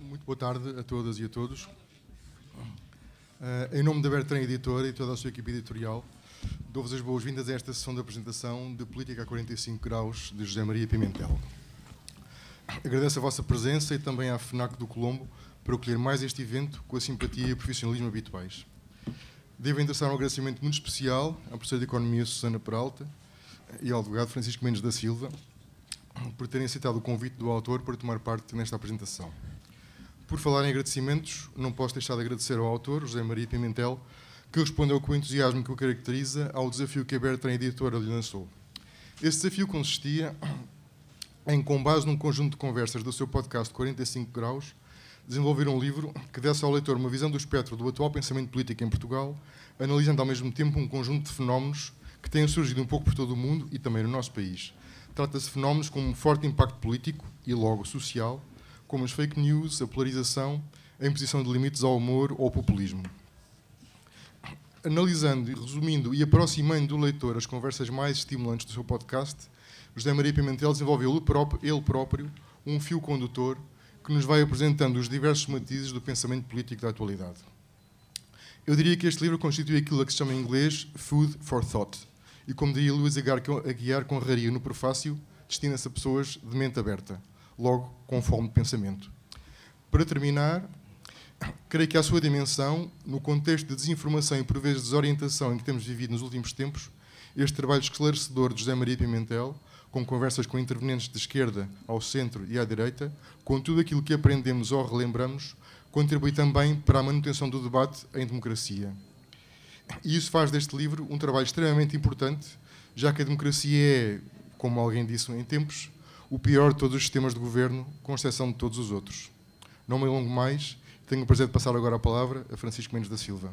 Muito boa tarde a todas e a todos. Uh, em nome da Bertrand Editora e toda a sua equipe editorial, dou-vos as boas-vindas a esta sessão de apresentação de Política a 45 Graus de José Maria Pimentel. Agradeço a vossa presença e também à FNAC do Colombo para acolher mais este evento com a simpatia e o profissionalismo habituais. Devo endereçar um agradecimento muito especial à professora de Economia Susana Peralta eh, e ao advogado Francisco Mendes da Silva por terem aceitado o convite do autor para tomar parte nesta apresentação. Por falar em agradecimentos, não posso deixar de agradecer ao autor, José Maria Pimentel, que respondeu com o entusiasmo que o caracteriza ao desafio que a Bertrand Editora lhe lançou. Esse desafio consistia em, com base num conjunto de conversas do seu podcast 45 Graus, desenvolver um livro que desse ao leitor uma visão do espectro do atual pensamento político em Portugal, analisando ao mesmo tempo um conjunto de fenómenos que têm surgido um pouco por todo o mundo e também no nosso país. Trata-se de fenómenos com um forte impacto político e, logo, social, como as fake news, a polarização, a imposição de limites ao humor ou ao populismo. Analisando, resumindo e aproximando do leitor as conversas mais estimulantes do seu podcast, José Maria Pimentel desenvolveu ele próprio um fio condutor que nos vai apresentando os diversos matizes do pensamento político da atualidade. Eu diria que este livro constitui aquilo a que se chama em inglês Food for Thought, e como diria Luís Aguiar com raria no prefácio, destina-se a pessoas de mente aberta logo com forma de pensamento. Para terminar, creio que a sua dimensão, no contexto de desinformação e por vezes desorientação em que temos vivido nos últimos tempos, este trabalho esclarecedor de José Maria Pimentel, com conversas com intervenientes de esquerda, ao centro e à direita, com tudo aquilo que aprendemos ou relembramos, contribui também para a manutenção do debate em democracia. E isso faz deste livro um trabalho extremamente importante, já que a democracia é, como alguém disse em tempos, o pior de todos os sistemas de governo, com exceção de todos os outros. Não me alongo mais, tenho o prazer de passar agora a palavra a Francisco Mendes da Silva.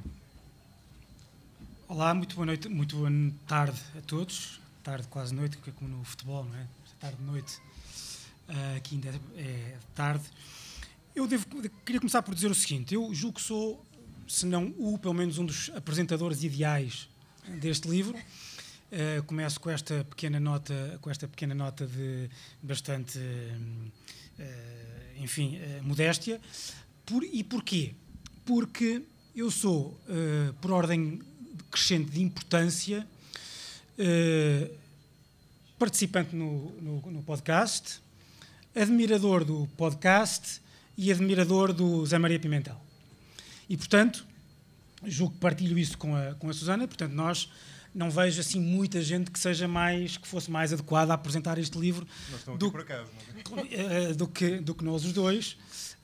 Olá, muito boa noite, muito boa tarde a todos. Tarde, quase noite, porque é como no futebol, não é? Tarde, noite. Ah, aqui ainda é tarde. Eu devo, queria começar por dizer o seguinte: eu julgo que sou, se não o, pelo menos um dos apresentadores ideais deste livro. Eh, começo com esta pequena nota, com esta pequena nota de bastante, uh, enfim, uh, modéstia. Por, e porquê? Porque eu sou, por ordem crescente de importância, participante no, no, no, podcast, admirador do podcast e admirador do Zé Maria Pimentel. E, portanto, julgo que partilho isso com a, com a Susana, portanto, nós não vejo assim muita gente que seja mais que fosse mais adequada a apresentar este livro do, acaso, é? eh, do, que do que nós os dois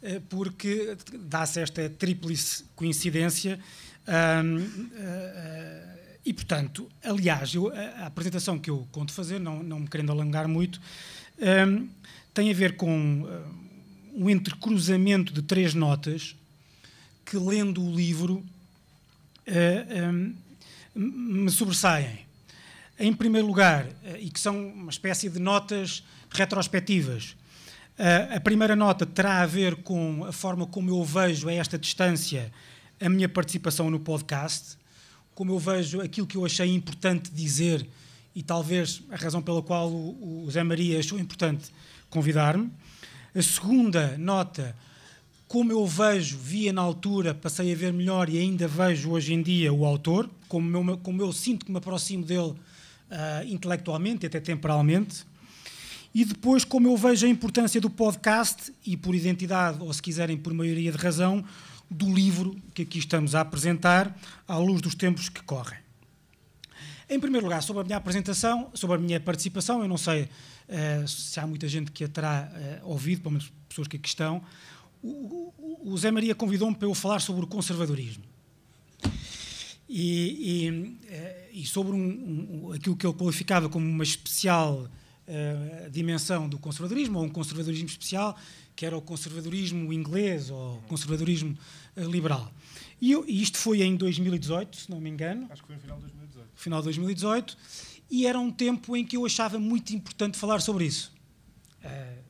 eh, porque dá-se esta tríplice coincidência um, uh, eh, uh, e portanto aliás eu, a apresentação que eu conto fazer não não me querendo alongar muito um, tem a ver com um entrecruzamento de três notas que lendo o livro uh, um, me sobressaem. Em primeiro lugar, eh, e que são uma espécie de notas retrospectivas, eh, a primeira nota terá a ver com a forma como eu vejo a esta distância a minha participação no podcast, como eu vejo aquilo que eu achei importante dizer e talvez a razão pela qual o, o Zé Maria achou importante convidar-me. A segunda nota como eu vejo, via na altura, passei a ver melhor e ainda vejo hoje em dia o autor, como eu, como eu sinto que me aproximo dele uh, intelectualmente e até temporalmente. E depois, como eu vejo a importância do podcast e, por identidade, ou se quiserem, por maioria de razão, do livro que aqui estamos a apresentar, à luz dos tempos que correm. Em primeiro lugar, sobre a minha apresentação, sobre a minha participação, eu não sei uh, se há muita gente que a terá uh, ouvido, pelo menos pessoas que aqui estão, o, o Zé Maria convidou-me para eu falar sobre o conservadorismo. E, e, eh, e sobre um, um, aquilo que ele qualificava como uma especial uh, dimensão do conservadorismo, ou um conservadorismo especial, que era o conservadorismo inglês ou conservadorismo uh, liberal. E, eu, e, isto foi em 2018, se não me engano. Acho que foi no final de 2018. Final de 2018. E era um tempo em que eu achava muito importante falar sobre isso. Uh,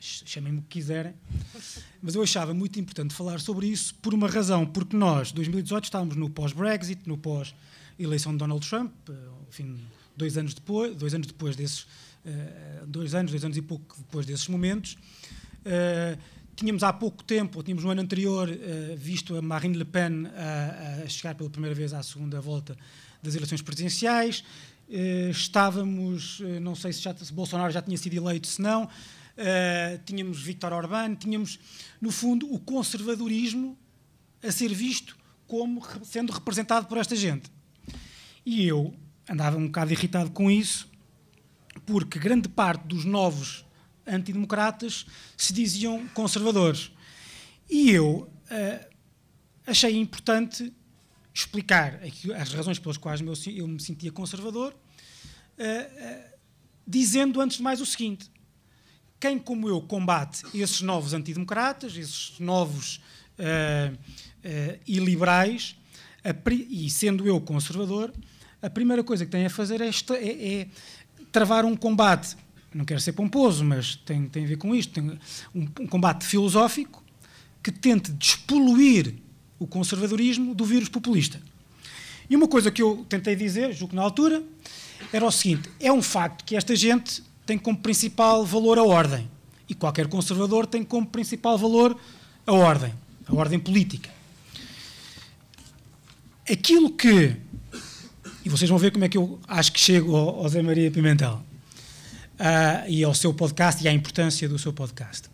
chamem-me o que quiserem, mas eu achava muito importante falar sobre isso por uma razão, porque nós, 2018, estávamos no pós-Brexit, no pós-eleição de Donald Trump, eh, enfim, dois anos depois, dois anos depois desses, eh, dois anos, dois anos e pouco depois desses momentos, eh, tínhamos há pouco tempo, ou tínhamos no ano anterior, visto a Marine Le Pen a, a chegar pela primeira vez à segunda volta das eleições presidenciais, estávamos, não sei se, já, se Bolsonaro já tinha sido eleito, se não, uh, tínhamos Victor Orbán, tínhamos, no fundo, o conservadorismo a ser visto como sendo representado por esta gente. E eu andava um bocado irritado com isso, porque grande parte dos novos antidemocratas se diziam conservadores. E eu uh, achei importante explicar as razões pelas quais eu me sentia conservador, uh, uh, dizendo antes de mais o seguinte: quem, como eu, combate esses novos antidemocratas, esses novos uh, uh, iliberais, e sendo eu conservador, a primeira coisa que tem a fazer é, esta, é, é, travar um combate. Não quero ser pomposo, mas tem, tem a ver com isto. Tem um, um combate filosófico que tente despoluir o conservadorismo do vírus populista. E uma coisa que eu tentei dizer, julgo que na altura, era o seguinte: é um facto que esta gente tem como principal valor a ordem. E qualquer conservador tem como principal valor a ordem, a ordem política. Aquilo que. E vocês vão ver como é que eu acho que chego ao, Zé Maria Pimentel uh, e ao seu podcast e à importância do seu podcast.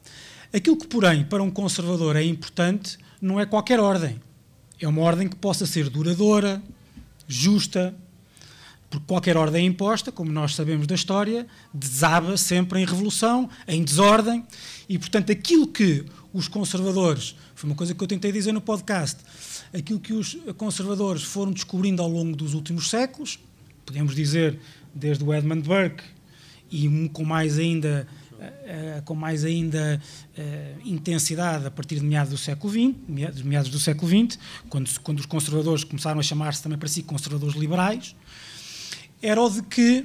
Aquilo que, porém, para um conservador é importante não é qualquer ordem. É uma ordem que possa ser duradoura, justa, porque qualquer ordem imposta, como nós sabemos da história, desaba sempre em revolução, em desordem, e portanto aquilo que os conservadores, foi uma coisa que eu tentei dizer no podcast, aquilo que os conservadores foram descobrindo ao longo dos últimos séculos, podemos dizer desde o Edmund Burke e com mais ainda eh, com mais ainda uh, intensidade a partir de meados do século XX, meados do século XX, quando, quando os conservadores começaram a chamar-se também para si conservadores liberais, era o de que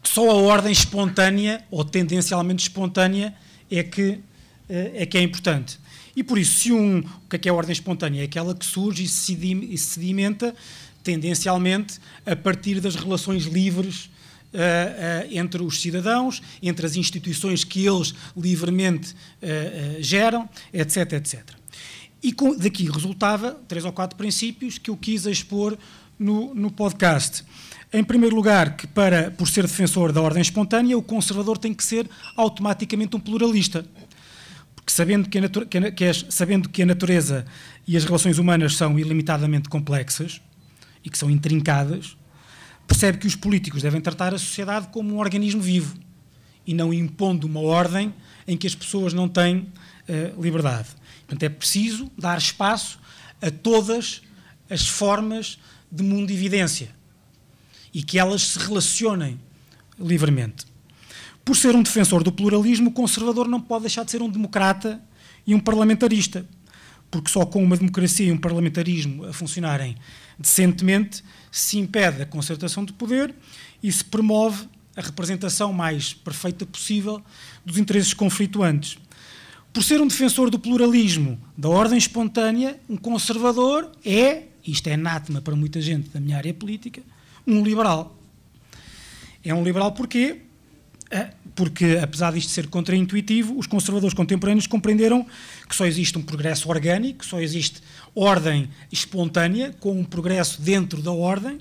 só a ordem espontânea ou tendencialmente espontânea é que eh, é que é importante. E por isso, se um, o que é, que é a ordem espontânea? É aquela que surge e se sedimenta tendencialmente a partir das relações livres uh, uh, entre os cidadãos, entre as instituições que eles livremente uh, geram, etc, etc. E com, daqui resultava três ou quatro princípios que eu quis expor no, no podcast. Em primeiro lugar, que para, por ser defensor da ordem espontânea, o conservador tem que ser automaticamente um pluralista. Porque sabendo que a, que a, que sabendo que a natureza e as relações humanas são ilimitadamente complexas e que são intrincadas, percebe que os políticos devem tratar a sociedade como um organismo vivo e não impondo uma ordem em que as pessoas não têm uh, liberdade. Portanto, é preciso dar espaço a todas as formas de mundo evidência e que elas se relacionem livremente. Por ser um defensor do pluralismo, o conservador não pode deixar de ser um democrata e um parlamentarista, porque só com uma democracia e um parlamentarismo a funcionarem decentemente se impede a concertação de poder e se promove a representação mais perfeita possível dos interesses conflituantes. Por ser um defensor do pluralismo, da ordem espontânea, um conservador é, isto é anátema para muita gente da minha área política, um liberal. É um liberal porquê? É, porque, apesar disto ser contraintuitivo, os conservadores contemporâneos compreenderam que só existe um progresso orgânico, só existe ordem espontânea, com um progresso dentro da ordem,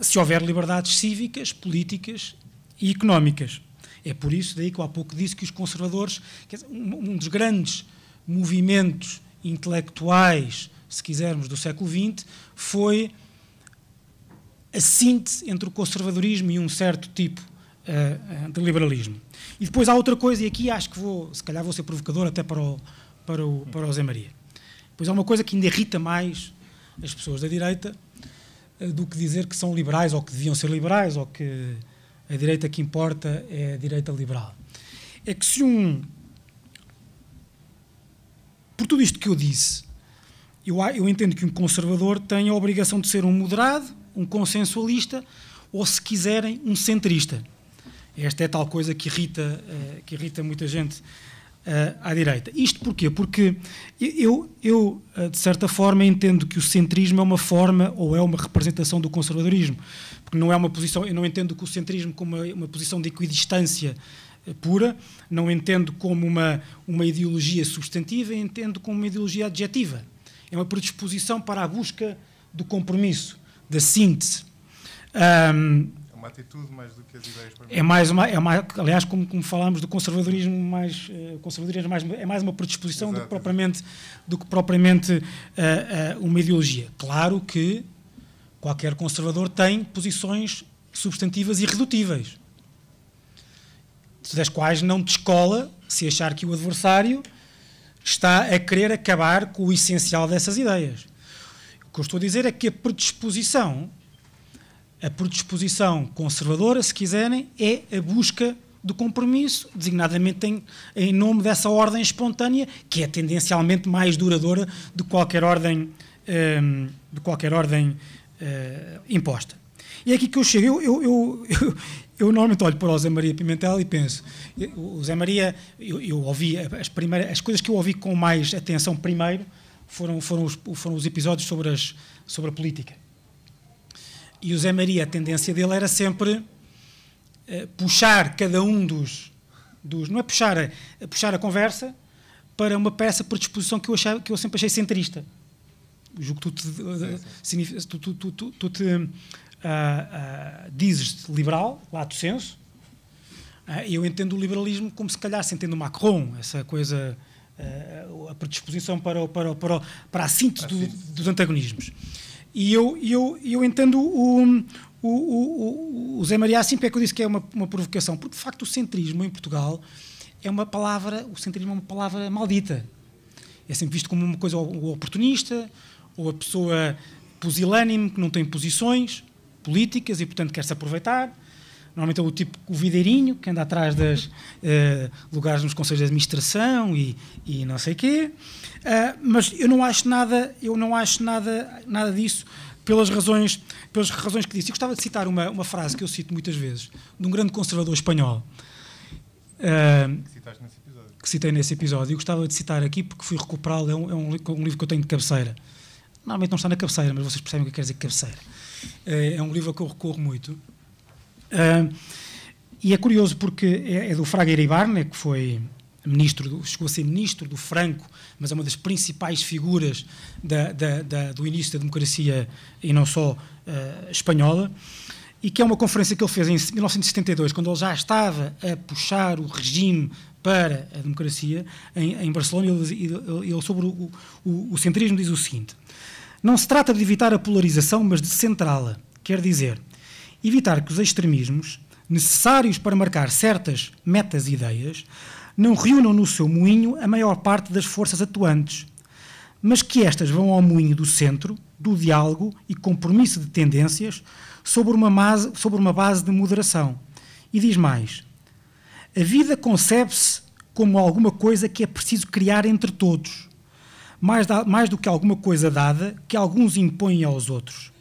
se houver liberdades cívicas, políticas e económicas. É por isso daí que eu há pouco disse que os conservadores, um dos grandes movimentos intelectuais, se quisermos, do século XX, foi a síntese entre o conservadorismo e um certo tipo uh, de liberalismo. E depois há outra coisa, e aqui acho que vou, se calhar vou ser provocador até para o, para o, para o Zé Maria. Pois há uma coisa que ainda irrita mais as pessoas da direita uh, do que dizer que são liberais ou que deviam ser liberais ou que a direita que importa é a direita liberal. É que se um. Por tudo isto que eu disse, eu, eu entendo que um conservador tem a obrigação de ser um moderado um consensualista ou, se quiserem, um centrista. Esta é tal coisa que irrita, eh, que irrita muita gente eh, à direita. Isto porquê? Porque eu, eu eh, de certa forma, entendo que o centrismo é uma forma ou é uma representação do conservadorismo. Porque não é uma posição, eu não entendo que o centrismo como uma, uma posição de equidistância pura, não entendo como uma, uma ideologia substantiva, entendo como uma ideologia adjetiva. É uma predisposição para a busca do compromisso da síntese. Um, é uma atitude mais do que as ideias. É mais uma, é uma, aliás, como, como falámos do conservadorismo mais, uh, conservadorismo é mais, é mais uma predisposição Exato. do que propriamente, do que propriamente uh, uh, uma ideologia. Claro que qualquer conservador tem posições substantivas irredutíveis, das quais não descola se achar que o adversário está a querer acabar com o essencial dessas ideias. O que eu estou a dizer é que a predisposição, a predisposição conservadora, se quiserem, é a busca do compromisso, designadamente em, em nome dessa ordem espontânea, que é tendencialmente mais duradoura de qualquer ordem, um, ehm, de qualquer ordem uh, imposta. E é aqui que eu chego. Eu, eu, eu, eu, eu normalmente olho para o Zé Maria Pimentel e penso: o Zé Maria, eu, eu ouvi as, primeiras, as coisas que eu ouvi com mais atenção primeiro foram, foram, os, foram os episódios sobre, as, sobre a política. E o Zé Maria, a tendência dele era sempre eh, puxar cada um dos, dos não é puxar a, puxar a conversa para uma peça predisposição que eu, achava, que eu sempre achei centrista. jogo que tu te, eh, Tu, tu, tu, tu, ah, ah, dizes liberal, lato senso. Uh, eu entendo o liberalismo como se calhar se entende o Macron, essa coisa eh, a predisposição para, para, para, para a síntese do, dos antagonismos. E eu, eu, eu entendo o, o, o, o Zé Maria assim é que eu disse que é uma, uma provocação, porque de facto o centrismo em Portugal é uma palavra, o centrismo é uma palavra maldita. É sempre visto como uma coisa o oportunista, ou a pessoa pusilânime, que não tem posições políticas e, portanto, quer-se aproveitar, Normalmente é o tipo, o videirinho, que anda atrás dos uh, eh, lugares nos conselhos de administração e, e não sei quê. Uh, mas eu não acho nada, eu não acho nada, nada disso pelas razões, pelas razões que disse. Eu gostava de citar uma, uma frase que eu cito muitas vezes, de um grande conservador espanhol. Uh, que citaste nesse episódio. Que citei nesse episódio. E gostava de citar aqui porque fui recuperá-lo, é, um, é um, um, livro que eu tenho de cabeceira. Normalmente não está na cabeceira, mas vocês percebem o que quer dizer cabeceira. É um livro a que eu recorro muito Uh, e é curioso porque é, é do Fraga Ibarne que foi ministro, do, chegou a ser ministro do Franco, mas é uma das principais figuras da, da, da, do início da democracia e não só uh, espanhola, e que é uma conferência que ele fez em 1972, quando ele já estava a puxar o regime para a democracia em, em Barcelona, ele, ele, ele sobre o, o, o centrismo diz o seguinte: não se trata de evitar a polarização, mas de centrá-la. Quer dizer, evitar que os extremismos, necessários para marcar certas metas e ideias, não reúnam no seu moinho a maior parte das forças atuantes, mas que estas vão ao moinho do centro, do diálogo e compromisso de tendências sobre uma, base, sobre uma base de moderação. E diz mais: a vida concebe-se como alguma coisa que é preciso criar entre todos, mais, da, mais do que alguma coisa dada que alguns impõem aos outros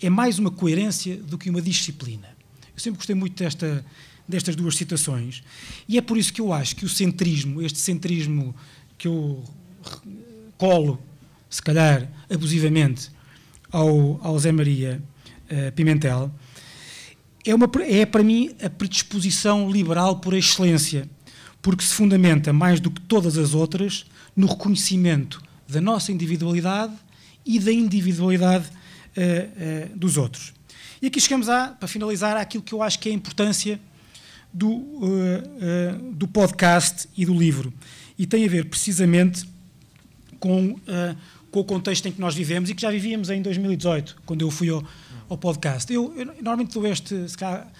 é mais uma coerência do que uma disciplina. Eu sempre gostei muito desta, destas duas citações e é por isso que eu acho que o centrismo, este centrismo que eu colo, se calhar abusivamente, ao, ao Zé Maria uh, Pimentel, é, uma, é para mim a predisposição liberal por excelência, porque se fundamenta mais do que todas as outras no reconhecimento da nossa individualidade e da individualidade uh, uh, dos outros. E aqui chegamos, a, para finalizar, àquilo que eu acho que é a importância do, uh, do podcast e do livro. E tem a ver precisamente com, com o contexto em que nós vivemos e que já vivíamos em 2018, quando eu fui ao, ao podcast. Eu, eu, normalmente dou este, se calhar,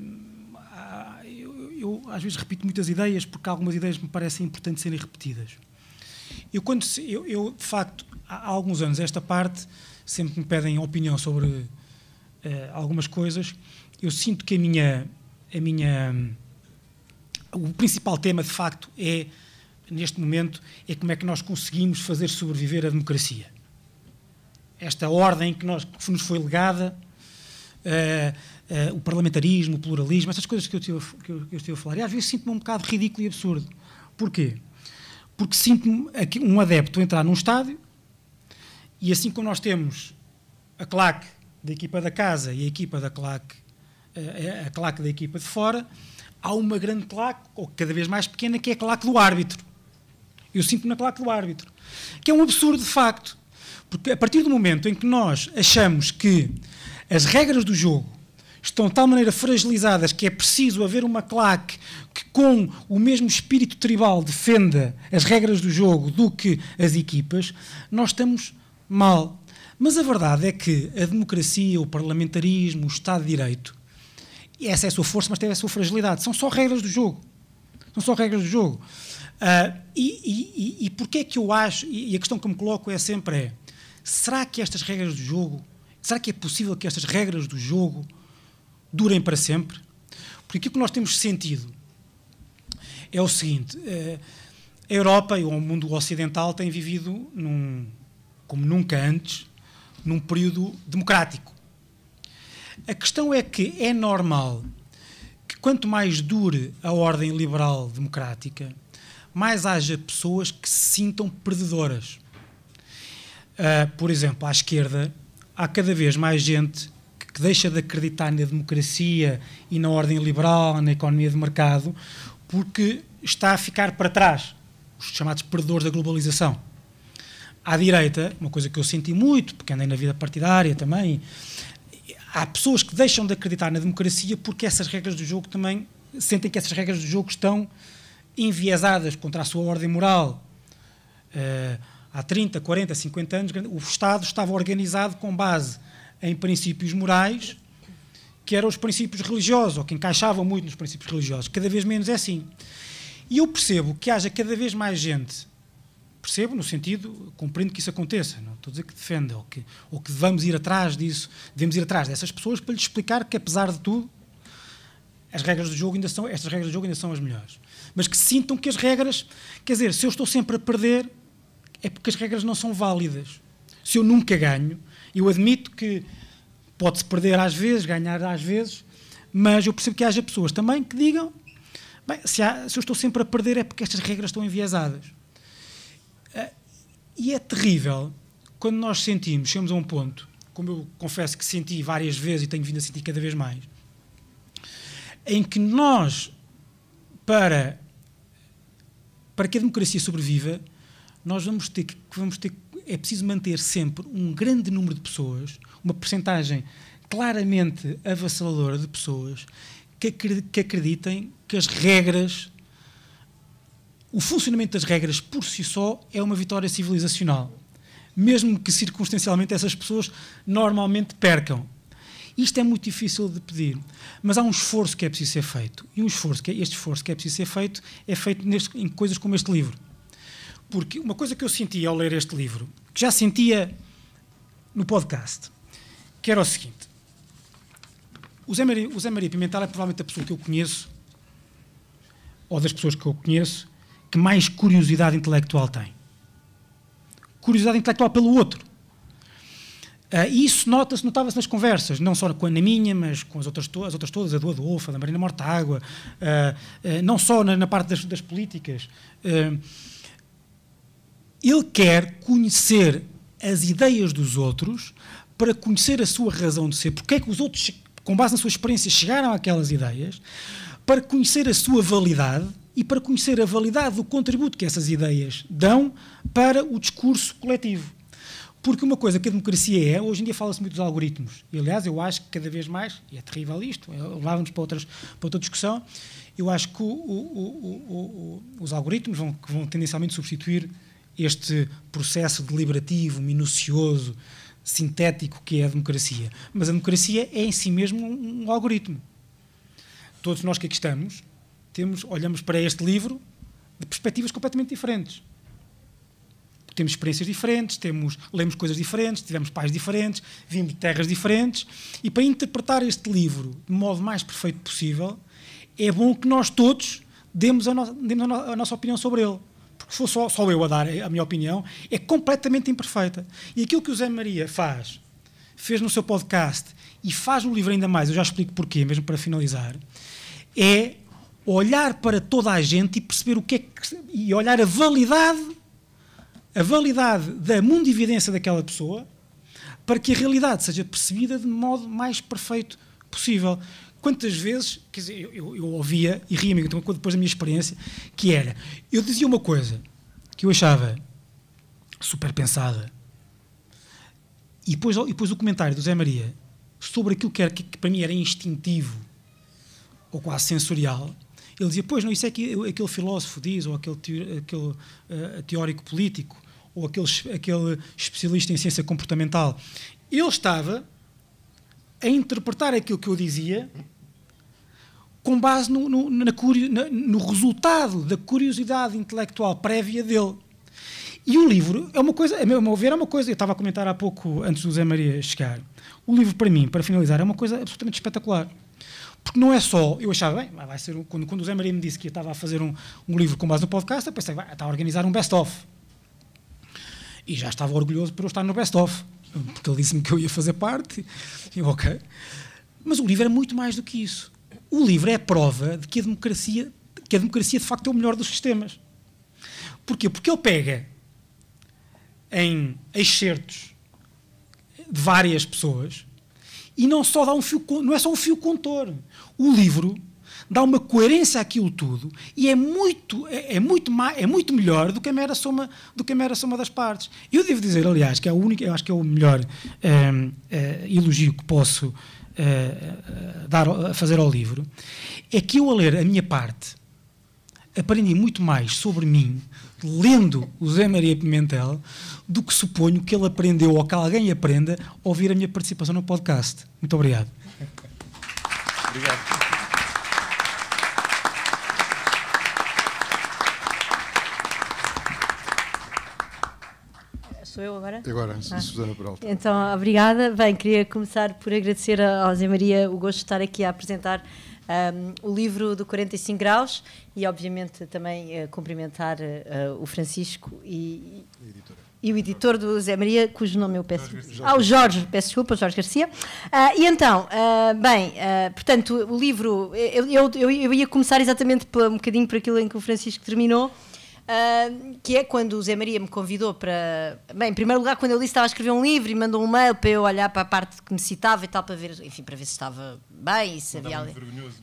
hum, ah, eu, eu às vezes repito muitas ideias porque algumas ideias me parecem importantes serem repetidas. Eu, quando, eu, eu, de facto, há alguns anos, esta parte, sempre que me pedem opinião sobre uh, algumas coisas, eu sinto que a minha, a minha, o principal tema de facto é neste momento é como é que nós conseguimos fazer sobreviver a democracia. Esta ordem que, nós, que nos foi legada, uh, uh, o parlamentarismo, o pluralismo, essas coisas que eu estive, que eu, que eu estive a falar. E às vezes sinto-me um bocado ridículo e absurdo. Porquê? Porque sinto-me um adepto entrar num estádio e assim como nós temos a claque da equipa da casa e a equipa da claque, eh, eh, a claque da equipa de fora, há uma grande claque, ou cada vez mais pequena, que é a claque do árbitro. Eu sinto-me na claque do árbitro. Que é um absurdo de facto. Porque a partir do momento em que nós achamos que as regras do jogo estão de tal maneira fragilizadas que é preciso haver uma claque que, com o mesmo espírito tribal, defenda as regras do jogo do que as equipas, nós estamos mal. Mas a verdade é que a democracia, o parlamentarismo, o Estado de Direito, essa é a sua força, mas tem a sua fragilidade. São só regras do jogo. São só regras do jogo. Uh, e, e, e porquê é que eu acho, e a questão que me coloco é sempre é, será que estas regras do jogo, será que é possível que estas regras do jogo durem para sempre? Porque aquilo que nós temos sentido é o seguinte, uh, a Europa e o mundo ocidental têm vivido num, como nunca antes, num período democrático. A questão é que é normal que quanto mais dure a ordem liberal democrática, mais haja pessoas que se sintam perdedoras. Uh, por exemplo, à esquerda, há cada vez mais gente que deixa de acreditar na democracia e na ordem liberal, na economia de mercado, porque está a ficar para trás, os chamados perdedores da globalização à direita, uma coisa que eu senti muito, porque andei na vida partidária também, há pessoas que deixam de acreditar na democracia porque essas regras do jogo também sentem que essas regras do jogo estão enviesadas contra a sua ordem moral. Uh, há 30, 40, 50 anos, o Estado estava organizado com base em princípios morais, que eram os princípios religiosos, ou que encaixavam muito nos princípios religiosos. Cada vez menos é assim. E eu percebo que haja cada vez mais gente percebo no sentido, compreendo que isso aconteça, não estou a dizer que defenda ou que, ou que devamos ir atrás disso, devemos ir atrás dessas pessoas para lhes explicar que apesar de tudo as regras do jogo ainda são, estas regras do jogo ainda são as melhores. Mas que sintam que as regras, quer dizer, se eu estou sempre a perder, é porque as regras não são válidas. Se eu nunca ganho, eu admito que pode-se perder às vezes, ganhar às vezes, mas eu percebo que haja pessoas também que digam: bem, se, há, se eu estou sempre a perder é porque estas regras estão enviesadas. Eh, e é terrível quando nós sentimos, chegamos a um ponto, como eu confesso que senti várias vezes e tenho vindo a sentir cada vez mais, em que nós, para, para que a democracia sobreviva, nós vamos ter que vamos ter é preciso manter sempre um grande número de pessoas, uma percentagem claramente avassaladora de pessoas que, acreditem que as regras o funcionamento das regras por si só é uma vitória civilizacional, mesmo que circunstancialmente essas pessoas normalmente percam. Isto é muito difícil de pedir, mas há um esforço que é preciso ser feito. E um esforço que é, este esforço que é preciso ser feito é feito neste, em coisas como este livro. Porque uma coisa que eu sentia ao ler este livro, que já sentia no podcast, que era o seguinte: o Zé Maria, o Zé Maria Pimentel é provavelmente a pessoa que eu conheço, ou das pessoas que eu conheço, que mais curiosidade intelectual tem. Curiosidade intelectual pelo outro. Uh, isso nota-se, notava-se nas conversas, não só com a, na minha, mas com as outras, to as outras todas, a do Adolfo, a da Marina Mortágua, uh, uh, não só na, na parte das, das políticas. ele quer conhecer as ideias dos outros para conhecer a sua razão de ser, porque é que os outros, com base na sua experiência, chegaram àquelas ideias, para conhecer a sua validade e para conhecer a validade do contributo que essas ideias dão para o discurso coletivo. Porque uma coisa que a democracia é, hoje em dia fala-se muito dos algoritmos. E, aliás, eu acho que cada vez mais, e é terrível isto, é, levávamos para, outras, para outra discussão, eu acho que o, o, o, os algoritmos vão, vão tendencialmente substituir este processo deliberativo, minucioso, sintético que é a democracia. Mas a democracia é em si mesmo um, um algoritmo. Todos nós que aqui estamos, temos, olhamos para este livro de perspectivas completamente diferentes. Temos experiências diferentes, temos, lemos coisas diferentes, tivemos pais diferentes, vimos terras diferentes, e para interpretar este livro de modo mais perfeito possível, é bom que nós todos demos a, no, demos a, no, a nossa opinião sobre ele. Porque se for só, só eu a dar a minha opinião, é completamente imperfeita. E aquilo que o Zé Maria faz, fez no seu podcast e faz o livro ainda mais, eu já explico porquê, mesmo para finalizar, é olhar para toda a gente e perceber o que é que, e olhar a validade, a validade da mundividência daquela pessoa para que a realidade seja percebida de modo mais perfeito possível. Quantas vezes, quer dizer, eu, eu, ouvia e ria-me então, depois da minha experiência, que era, eu dizia uma coisa que eu achava super pensada, e depois, e depois o comentário do Zé Maria sobre aquilo que, era, que, que para mim era instintivo ou quase sensorial, ele dizia, pois não, isso é que aquele filósofo diz, ou aquele, aquele uh, teórico político, ou aquele, aquele especialista em ciência comportamental. Ele estava a interpretar aquilo que eu dizia com base no, no, na, na, no resultado da curiosidade intelectual prévia dele. E o livro é uma coisa, a meu ver, é uma coisa. Eu estava a comentar há pouco, antes do Zé Maria chegar. O livro, para mim, para finalizar, é uma coisa absolutamente espetacular. Porque não é só, eu achava, bem, vai ser, quando, quando o Zé Maria me disse que eu estava a fazer um, um livro com base no podcast, eu pensei, vai, está a organizar um best-of. E já estava orgulhoso por eu estar no best-of, porque ele disse-me que eu ia fazer parte, e eu, ok. Mas o livro é muito mais do que isso. O livro é a prova de que a democracia, que a democracia de facto é o melhor dos sistemas. Porquê? Porque ele pega em excertos de várias pessoas e não só dá um fio, não é só um fio contor. O livro dá uma coerência àquilo tudo e é muito, é, é muito, é muito melhor do que, a mera soma, do que a mera soma das partes. Eu devo dizer, aliás, que é o único, eu acho que é o melhor é, é, elogio que posso eh, dar, a fazer ao livro, é que eu a ler a minha parte aprendi muito mais sobre mim lendo o Zé Maria Pimentel do que suponho que ele aprendeu ou que alguém aprenda ao ouvir a minha participação no podcast. Muito obrigado. Obrigado. sou eu agora? Agora, ah. Susana Peralta. Então, obrigada. Bem, queria começar por agradecer ao Zé Maria o gosto de estar aqui a apresentar um, o livro do 45 Graus e, obviamente, também uh, cumprimentar uh, o Francisco e, e, o editor do Zé Maria, cujo nome eu peço. Jorge. Ah, o Jorge, peço desculpa, Jorge Garcia. Uh, e então, ah, bem, ah, portanto, o livro, eu, eu, eu, ia começar exatamente um bocadinho por aquilo em que o Francisco terminou. Uh, que é quando o Zé Maria me convidou para. Bem, em primeiro lugar, quando ele disse que estava a escrever um livro e mandou um mail para eu olhar para a parte que me citava e tal, para ver, enfim, para ver se estava bem e se havia ali.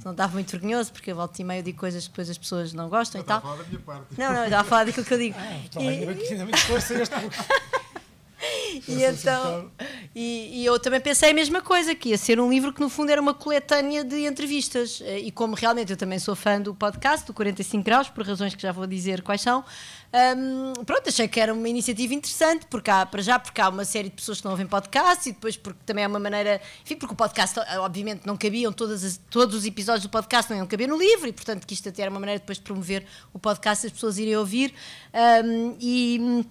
Não estava é? muito vergonhoso, porque eu volto e meio digo coisas que depois as pessoas não gostam eu e tal. Estava a falar da minha parte. Não, não, estava a falar daquilo que eu digo. Ah, e... Então bem, eu aqui, e então. E, e, eu também pensei a mesma coisa, que ia ser um livro que no fundo era uma coletânea de entrevistas. Eh, e como realmente eu também sou fã do podcast, do 45 Graus, por razões que já vou dizer quais são, um, ehm, pronto, achei que era uma iniciativa interessante, porque há, para já, porque há uma série de pessoas que não ouvem podcast e depois porque também é uma maneira. Enfim, porque o podcast, eh, obviamente, não cabiam todas as, todos os episódios do podcast, não iam caber no livro, e portanto que isto até era uma maneira depois de promover o podcast, as pessoas irem ouvir. Um, ehm, e.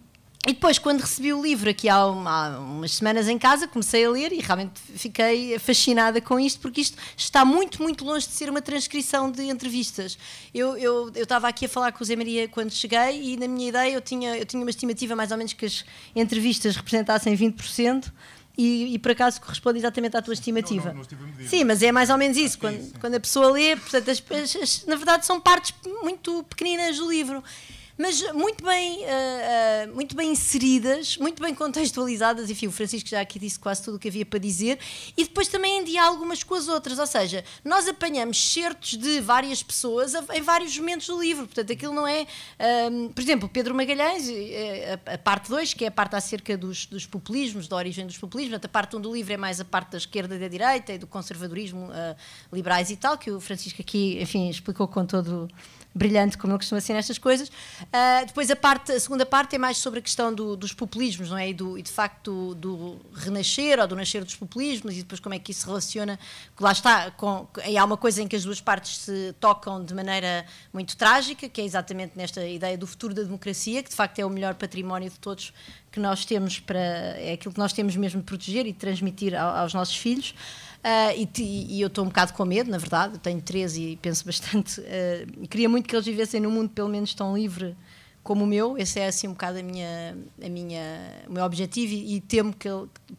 E depois, quando recebi o livro aqui há, uma, há, umas semanas em casa, comecei a ler e realmente fiquei fascinada com isto, porque isto está muito, muito longe de ser uma transcrição de entrevistas. Eu, eu, eu estava aqui a falar com o Zé Maria quando cheguei e, na minha ideia, eu tinha, eu tinha uma estimativa mais ou menos que as entrevistas representassem 20%. E, e, por acaso corresponde exatamente à tua estimativa. Não, não, não sim, mas é mais ou menos isso. Ah, quando, sim. quando a pessoa lê, portanto, as, as, as, na verdade são partes muito pequeninas do livro mas muito bem, uh, uh, muito bem inseridas, muito bem contextualizadas. Enfim, o Francisco já aqui disse quase tudo o que havia para dizer. E depois também em diálogo umas com as outras. Ou seja, nós apanhamos certos de várias pessoas em vários momentos do livro. Portanto, aquilo não é. Ehm, por exemplo, Pedro Magalhães, eh, a, parte 2, que é a parte acerca dos, dos populismos, da origem dos populismos. A parte 1 um do livro é mais a parte da esquerda e da direita e do conservadorismo, uh, liberais e tal, que o Francisco aqui, enfim, explicou com todo brilhante, como eu costumo assim nestas coisas. Uh, depois a, parte, a segunda parte é mais sobre a questão do, dos populismos, não é? E, do, e de facto do, do, renascer ou do nascer dos populismos e depois como é que isso se relaciona, lá está, com, e há uma coisa em que as duas partes se tocam de maneira muito trágica, que é exatamente nesta ideia do futuro da democracia, que de facto é o melhor património de todos que nós temos para é aquilo que nós temos mesmo de proteger e transmitir ao, aos nossos filhos. Uh, e, te, e, eu estou um bocado com medo, na verdade, eu tenho 13 e penso bastante. Uh, queria muito que eles vivessem num mundo pelo menos tão livre como o meu. Esse é assim um bocado a minha, a minha, o meu objetivo e, e temo, que,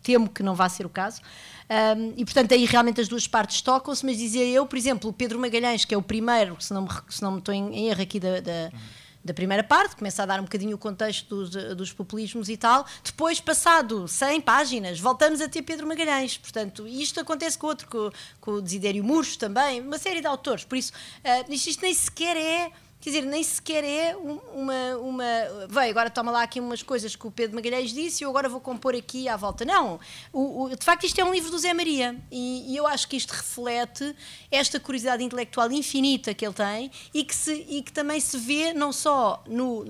temo que não vá ser o caso. Um, ah, e portanto aí realmente as duas partes tocam-se, mas dizia eu, por exemplo, o Pedro Magalhães, que é o primeiro, se não me, se não me estou em, erro aqui da, da uhum da primeira parte, começa a dar um bocadinho o contexto dos, eh, dos populismos e tal. Depois, passado 100 páginas, voltamos a ter Pedro Magalhães. Portanto, isto acontece com outro, com, com o Desidério Murcho também, uma série de autores. Por isso, uh, isto nem sequer é quer dizer, nem sequer é uma, uma. Vem, agora toma lá aqui umas coisas que o Pedro Magalhães disse e eu agora vou compor aqui à volta. Não. O, o, de facto, isto é um livro do Zé Maria e, e, eu acho que isto reflete esta curiosidade intelectual infinita que ele tem e que, se, e que também se vê não só no,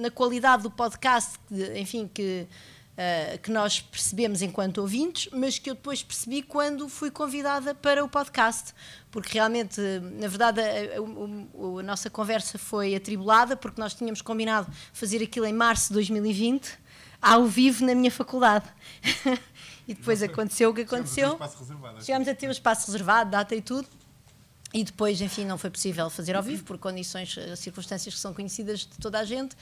na qualidade do podcast, enfim, que uh, que nós percebemos enquanto ouvintes, mas que eu depois percebi quando fui convidada para o podcast, porque realmente, na verdade, a, a, a, a nossa conversa foi atribulada, porque nós tínhamos combinado fazer aquilo em março de 2020, ao vivo na minha faculdade. e depois aconteceu o que aconteceu. Chegámos a ter um espaço reservado, data e tudo. E depois, enfim, não foi possível fazer ao vivo, por condições, eh, circunstâncias que são conhecidas de toda a gente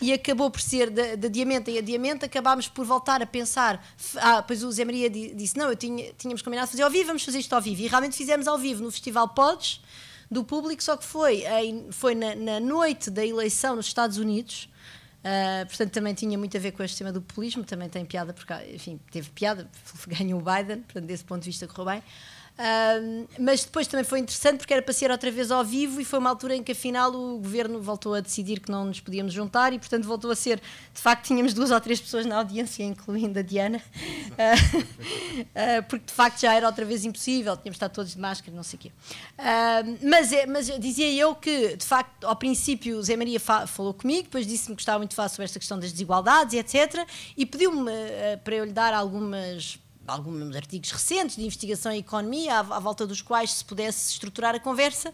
e acabou por ser de, de adiamento em adiamento, acabámos por voltar a pensar. Ah, pois o Zé Maria disse: Não, eu tinha, tínhamos combinado fazer ao vivo, vamos fazer isto ao vivo. E realmente fizemos ao vivo no Festival Pods do público, só que foi, em, foi na, na noite da eleição nos Estados Unidos. Uh, portanto, também tinha muito a ver com este tema do populismo, também tem piada, porque, ah, enfim, teve piada, ganhou o Biden, portanto, desse ponto de vista correu bem mas depois também foi interessante porque era para ser outra vez ao vivo e foi uma altura em que afinal o governo voltou a decidir que não nos podíamos juntar e portanto voltou a ser, de facto tínhamos duas ou três pessoas na audiência, incluindo a Diana uh, uh, porque de facto já era outra vez impossível, tínhamos estado todos de máscara, não sei o quê uh, mas, é, mas dizia eu que de facto ao princípio Zé Maria fa falou comigo, depois disse-me que gostava muito de falar sobre esta questão das desigualdades e etc e pediu-me ah, para eu lhe dar algumas alguns artigos recentes de investigação e economia, à, à volta dos quais se pudesse estruturar a conversa,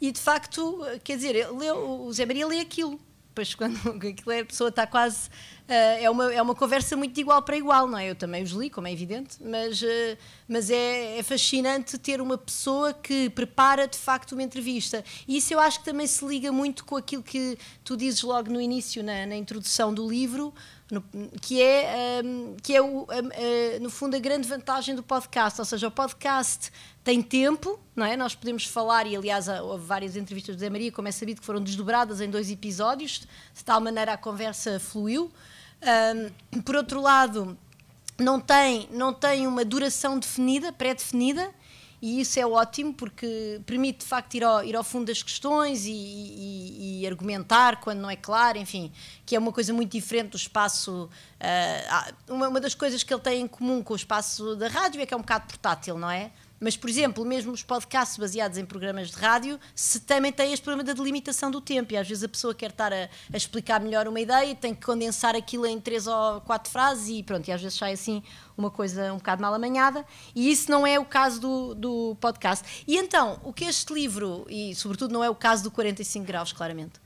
e de facto, quer dizer, leu, o Zé Maria lê aquilo. Pois quando aquilo é, a pessoa está quase. Uh, é, uma, é uma conversa muito de igual para igual, não é? Eu também os li, como é evidente, mas, uh, mas é, é, fascinante ter uma pessoa que prepara de facto uma entrevista. E isso eu acho que também se liga muito com aquilo que tu dizes logo no início, na, na introdução do livro, no, que é, um, que é o, um, eh, no fundo a grande vantagem do podcast, ou seja, o podcast tem tempo, não é? Nós podemos falar, e aliás houve várias entrevistas do Zé Maria, como é sabido, que foram desdobradas em dois episódios, de tal maneira a conversa fluiu. Um, por outro lado, não tem, não tem uma duração definida, pré-definida, e isso é ótimo porque permite de facto ir ao, ir ao fundo das questões e, e, e, argumentar quando não é claro, enfim, que é uma coisa muito diferente do espaço. Uh, uma, uma das coisas que ele tem em comum com o espaço da rádio é que é um bocado portátil, não é? Mas, por exemplo, mesmo os podcasts baseados em programas de rádio, se também tem este problema da delimitação do tempo. E às vezes a pessoa quer estar a, a explicar melhor uma ideia e tem que condensar aquilo em três ou quatro frases e pronto. E às vezes sai assim uma coisa um bocado mal amanhada. E isso não é o caso do, do podcast. E então, o que este livro, e sobretudo não é o caso do 45 Graus, claramente,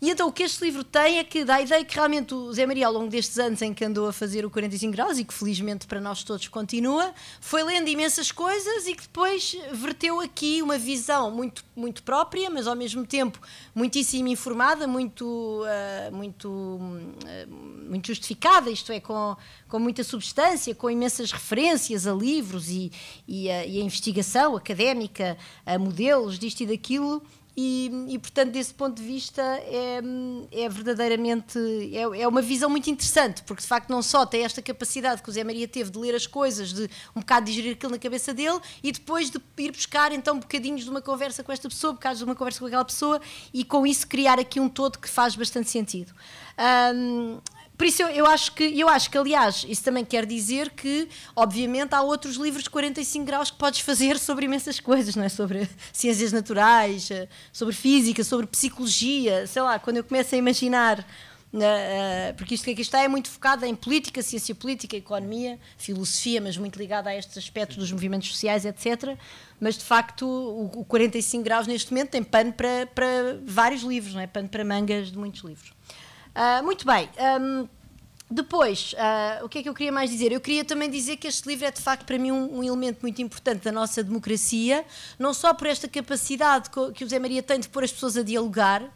e então o que este livro tem é que dá a ideia que realmente o Zé Maria, ao longo destes anos em que andou a fazer o 45 graus, e que felizmente para nós todos continua, foi lendo imensas coisas e que depois verteu aqui uma visão muito, muito própria, mas ao mesmo tempo muitíssimo informada, muito, uh, muito, uh, muito justificada, isto é, com, com muita substância, com imensas referências a livros e, e, a, e a investigação académica, a modelos disto e daquilo e, e, portanto, desse ponto de vista, é, é verdadeiramente é, é, uma visão muito interessante, porque de facto não só tem esta capacidade que o Zé Maria teve de ler as coisas, de um bocado digerir aquilo na cabeça dele e depois de ir buscar então bocadinhos de uma conversa com esta pessoa, bocados de uma conversa com aquela pessoa e com isso criar aqui um todo que faz bastante sentido. Um, por isso eu, eu, acho que, eu acho que, aliás, isso também quer dizer que, obviamente, há outros livros de 45 graus que podes fazer sobre imensas coisas, não é? Sobre ciências naturais, eh, sobre física, sobre psicologia, sei lá, quando eu começo a imaginar. Eh, eh, porque isto que aqui está é muito focado em política, ciência política, economia, filosofia, mas muito ligado a estes aspectos dos movimentos sociais, etc. Mas de facto, o 45 graus neste momento tem pano para, para vários livros, não é? Pano para mangas de muitos livros. Ah, muito bem. Um, depois, uh, o que é que eu queria mais dizer? Eu queria também dizer que este livro é, de facto, para mim, um, um elemento muito importante da nossa democracia, não só por esta capacidade que o Zé Maria tem de pôr as pessoas a dialogar uh,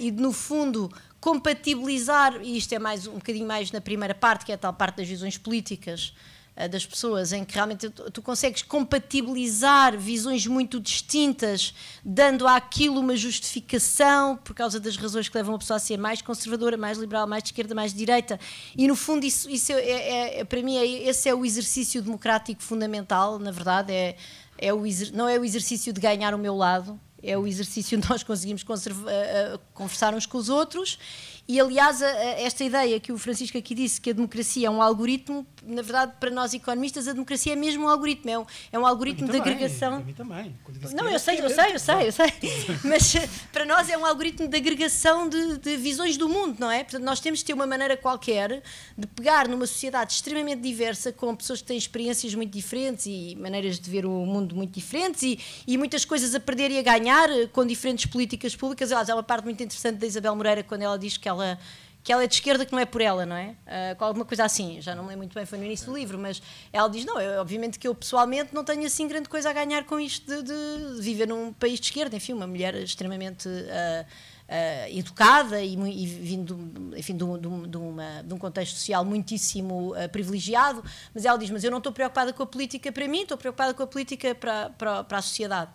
e de, no fundo, compatibilizar, e isto é mais um bocadinho mais na primeira parte, que é a tal parte das visões políticas, eh, das pessoas, em que realmente tu consegues compatibilizar visões muito distintas, dando àquilo uma justificação por causa das razões que levam a pessoa a ser mais conservadora, mais liberal, mais de esquerda, mais de direita. E no fundo, isso, isso é, é, é, é para mim, é, esse é o exercício democrático fundamental, na verdade, é, é o, não é o exercício de ganhar o meu lado, é o exercício de nós conseguimos eh, eh, conversar uns com os outros e aliás, a, a esta ideia que o Francisco aqui disse, que a democracia é um algoritmo, na verdade, para nós economistas, a democracia é mesmo um algoritmo, é um, é um algoritmo de também, agregação. Para mim também. Não, eu é sei, eu sei, eu sei, eu sei. Mas para nós é um algoritmo de agregação de, de visões do mundo, não é? Portanto, nós temos de ter uma maneira qualquer de pegar numa sociedade extremamente diversa, com pessoas que têm experiências muito diferentes e maneiras de ver o mundo muito diferentes e, e muitas coisas a perder e a ganhar eh, com diferentes políticas públicas. Aliás, há é uma parte muito interessante da Isabel Moreira quando ela diz que ela ela que ela é de esquerda que não é por ela, não é? Uh, com alguma coisa assim, já não me lembro muito bem, foi no início do livro, mas ela diz, não, eu, obviamente que eu pessoalmente não tenho assim grande coisa a ganhar com isto de, de viver num país de esquerda, enfim, uma mulher extremamente uh, uh, educada e, e, vindo, enfim, de, de, de, uma, de um contexto social muitíssimo privilegiado, mas ela diz, mas eu não estou preocupada com a política para mim, estou preocupada com a política para, para, para a sociedade.